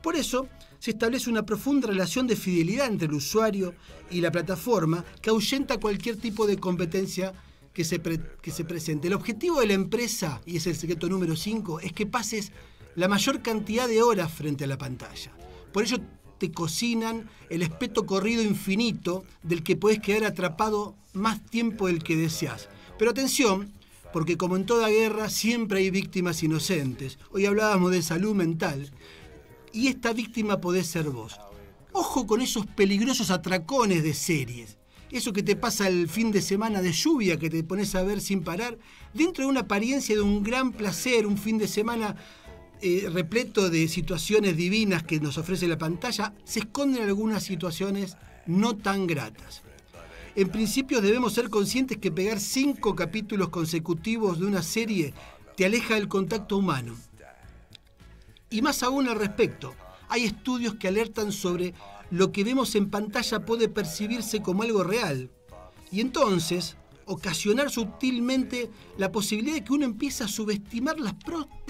[SPEAKER 4] Por eso, se establece una profunda relación de fidelidad entre el usuario y la plataforma que ahuyenta cualquier tipo de competencia que se, se presente. El objetivo de la empresa, y es el secreto número 5, es que pases la mayor cantidad de horas frente a la pantalla. Por ello te cocinan el espeto corrido infinito del que puedes quedar atrapado más tiempo del que deseas. Pero atención, porque como en toda guerra siempre hay víctimas inocentes. Hoy hablábamos de salud mental y esta víctima podés ser vos. Ojo con esos peligrosos atracones de series. Eso que te pasa el fin de semana de lluvia que te pones a ver sin parar, dentro de una apariencia de un gran placer, un fin de semana eh, repleto de situaciones divinas que nos ofrece la pantalla, se esconden algunas situaciones no tan gratas. En principio debemos ser conscientes que pegar cinco capítulos consecutivos de una serie te aleja del contacto humano y más aún al respecto, hay estudios que alertan sobre lo que vemos en pantalla puede percibirse como algo real. Y entonces, ocasionar sutilmente la posibilidad de que uno empiece a subestimar las,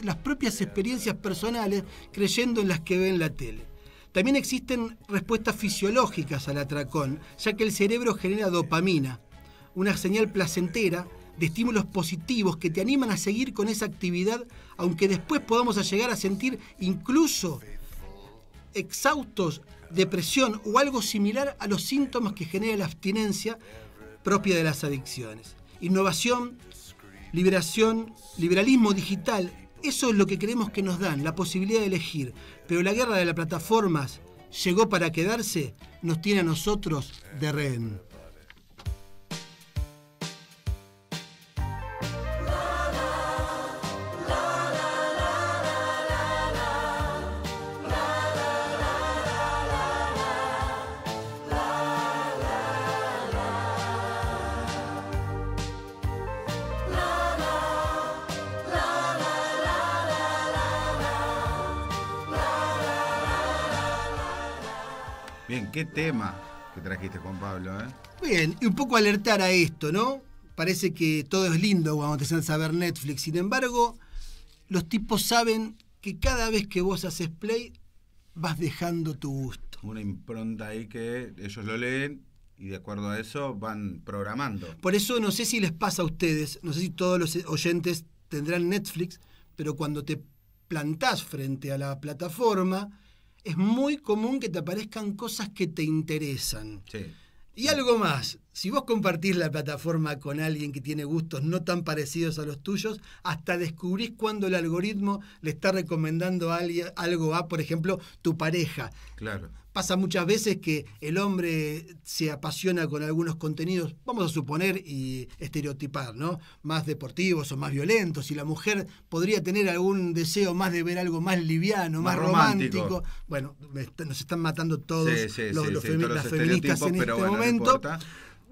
[SPEAKER 4] las propias experiencias personales creyendo en las que ve en la tele. También existen respuestas fisiológicas al atracón, ya que el cerebro genera dopamina, una señal placentera de estímulos positivos que te animan a seguir con esa actividad, aunque después podamos llegar a sentir incluso exhaustos, depresión o algo similar a los síntomas que genera la abstinencia propia de las adicciones. Innovación, liberación, liberalismo digital, eso es lo que creemos que nos dan, la posibilidad de elegir. Pero la guerra de las plataformas llegó para quedarse, nos tiene a nosotros de rehén.
[SPEAKER 2] tema que trajiste, con Pablo. Eh?
[SPEAKER 4] Bien, y un poco alertar a esto, ¿no? Parece que todo es lindo cuando te hacen saber Netflix. Sin embargo, los tipos saben que cada vez que vos haces play, vas dejando tu gusto.
[SPEAKER 2] Una impronta ahí que ellos lo leen y de acuerdo a eso van programando.
[SPEAKER 4] Por eso no sé si les pasa a ustedes, no sé si todos los oyentes tendrán Netflix, pero cuando te plantás frente a la plataforma, es muy común que te aparezcan cosas que te interesan. Sí. Y algo más, si vos compartís la plataforma con alguien que tiene gustos no tan parecidos a los tuyos, hasta descubrís cuando el algoritmo le está recomendando alguien, algo a, por ejemplo, tu pareja. Claro. Pasa muchas veces que el hombre se apasiona con algunos contenidos, vamos a suponer y estereotipar, ¿no? Más deportivos o más violentos, y la mujer podría tener algún deseo más de ver algo más liviano, más, romántico. Bueno, nos están matando todos los, feministas en este momento.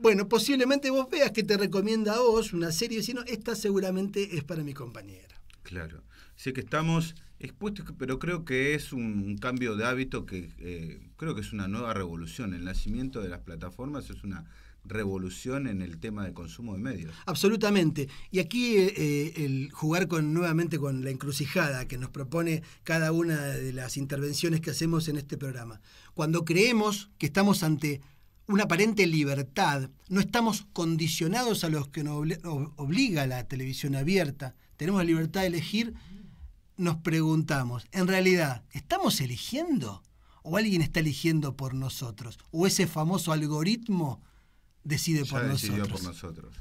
[SPEAKER 4] bueno, posiblemente vos veas que te recomienda a vos una serie, sino esta seguramente es para mi compañera.
[SPEAKER 2] Claro. Así que estamos Expuesto, pero creo que es un cambio de hábito que eh, creo que es una nueva revolución. El nacimiento de las plataformas es una revolución en el tema de consumo de medios.
[SPEAKER 4] Absolutamente. Y aquí eh, eh, el jugar con nuevamente con la encrucijada que nos propone cada una de las intervenciones que hacemos en este programa. Cuando creemos que estamos ante una aparente libertad, no estamos condicionados a los que nos obliga la televisión abierta, tenemos la libertad de elegir nos preguntamos, en realidad, ¿estamos eligiendo? ¿O alguien está eligiendo por nosotros? ¿O ese famoso algoritmo decide
[SPEAKER 2] por nosotros? por nosotros?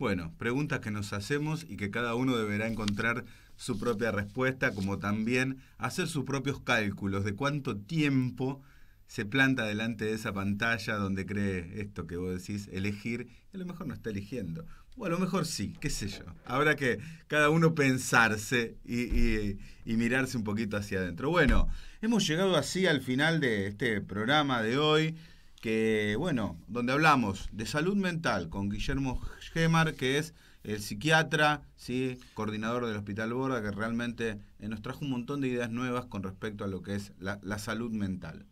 [SPEAKER 2] Bueno, preguntas que nos hacemos y que cada uno deberá encontrar su propia respuesta, como también hacer sus propios cálculos de cuánto tiempo se planta delante de esa pantalla donde cree esto que vos decís, elegir, y a lo mejor no está eligiendo. Bueno, lo mejor sí, qué sé yo. Habrá que cada uno pensarse y, mirarse un poquito hacia adentro. Bueno, hemos llegado así al final de este programa de hoy, que bueno, donde hablamos de salud mental con Guillermo Gemar, que es el psiquiatra, ¿sí? coordinador del Hospital Borda, que realmente nos trajo un montón de ideas nuevas con respecto a lo que es la salud mental.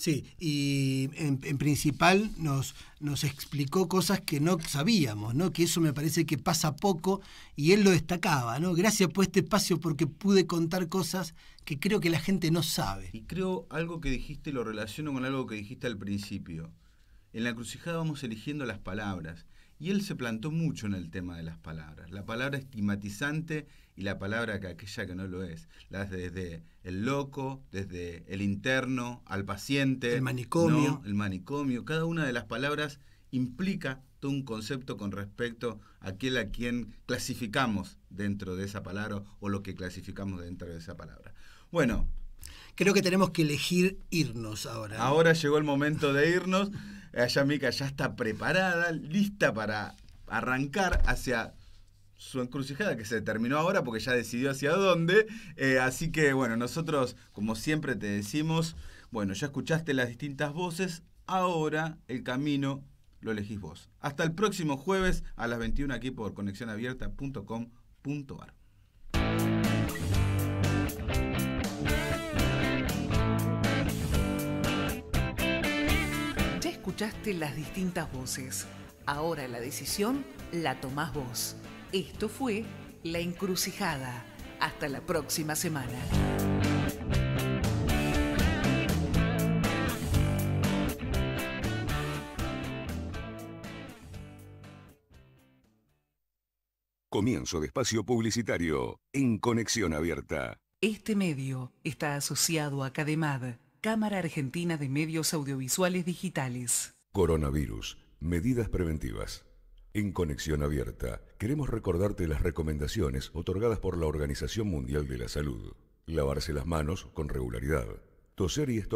[SPEAKER 2] Sí, y
[SPEAKER 4] en, principal nos, nos explicó cosas que no sabíamos, ¿no? Que eso me parece que pasa poco y él lo destacaba, ¿no? Gracias por este espacio porque pude contar cosas que creo que la gente no sabe.
[SPEAKER 2] Y creo algo que dijiste lo relaciono con algo que dijiste al principio. En la crucijada vamos eligiendo las palabras y él se plantó mucho en el tema de las palabras. La palabra estigmatizante y la palabra que aquella que no lo es. Las desde el loco, desde el interno, al paciente. El manicomio. El manicomio. Cada una de las palabras implica todo un concepto con respecto a aquel a quien clasificamos dentro de esa palabra o lo que clasificamos dentro de esa palabra. Bueno. Creo que tenemos que elegir irnos ahora. ¿eh? Ahora llegó el momento de irnos. Allá Mica ya está preparada, lista para arrancar hacia su encrucijada que se terminó ahora porque ya decidió hacia dónde. Eh, así que bueno, nosotros como siempre te decimos, bueno, ya escuchaste las distintas voces, ahora el camino lo elegís vos. Hasta el próximo jueves a las 21 aquí por conexionabierta.com.ar.
[SPEAKER 1] Ya escuchaste las distintas voces. Ahora la decisión la tomás vos. Esto fue La Encrucijada. Hasta la próxima semana.
[SPEAKER 2] Comienzo de espacio publicitario en Conexión Abierta.
[SPEAKER 1] Este medio está asociado a CADEMAD, Cámara Argentina de Medios Audiovisuales Digitales.
[SPEAKER 2] Coronavirus. Medidas preventivas. En Conexión Abierta, queremos recordarte las recomendaciones otorgadas por la Organización Mundial de la Salud. Lavarse las manos con regularidad. Toser y estornudar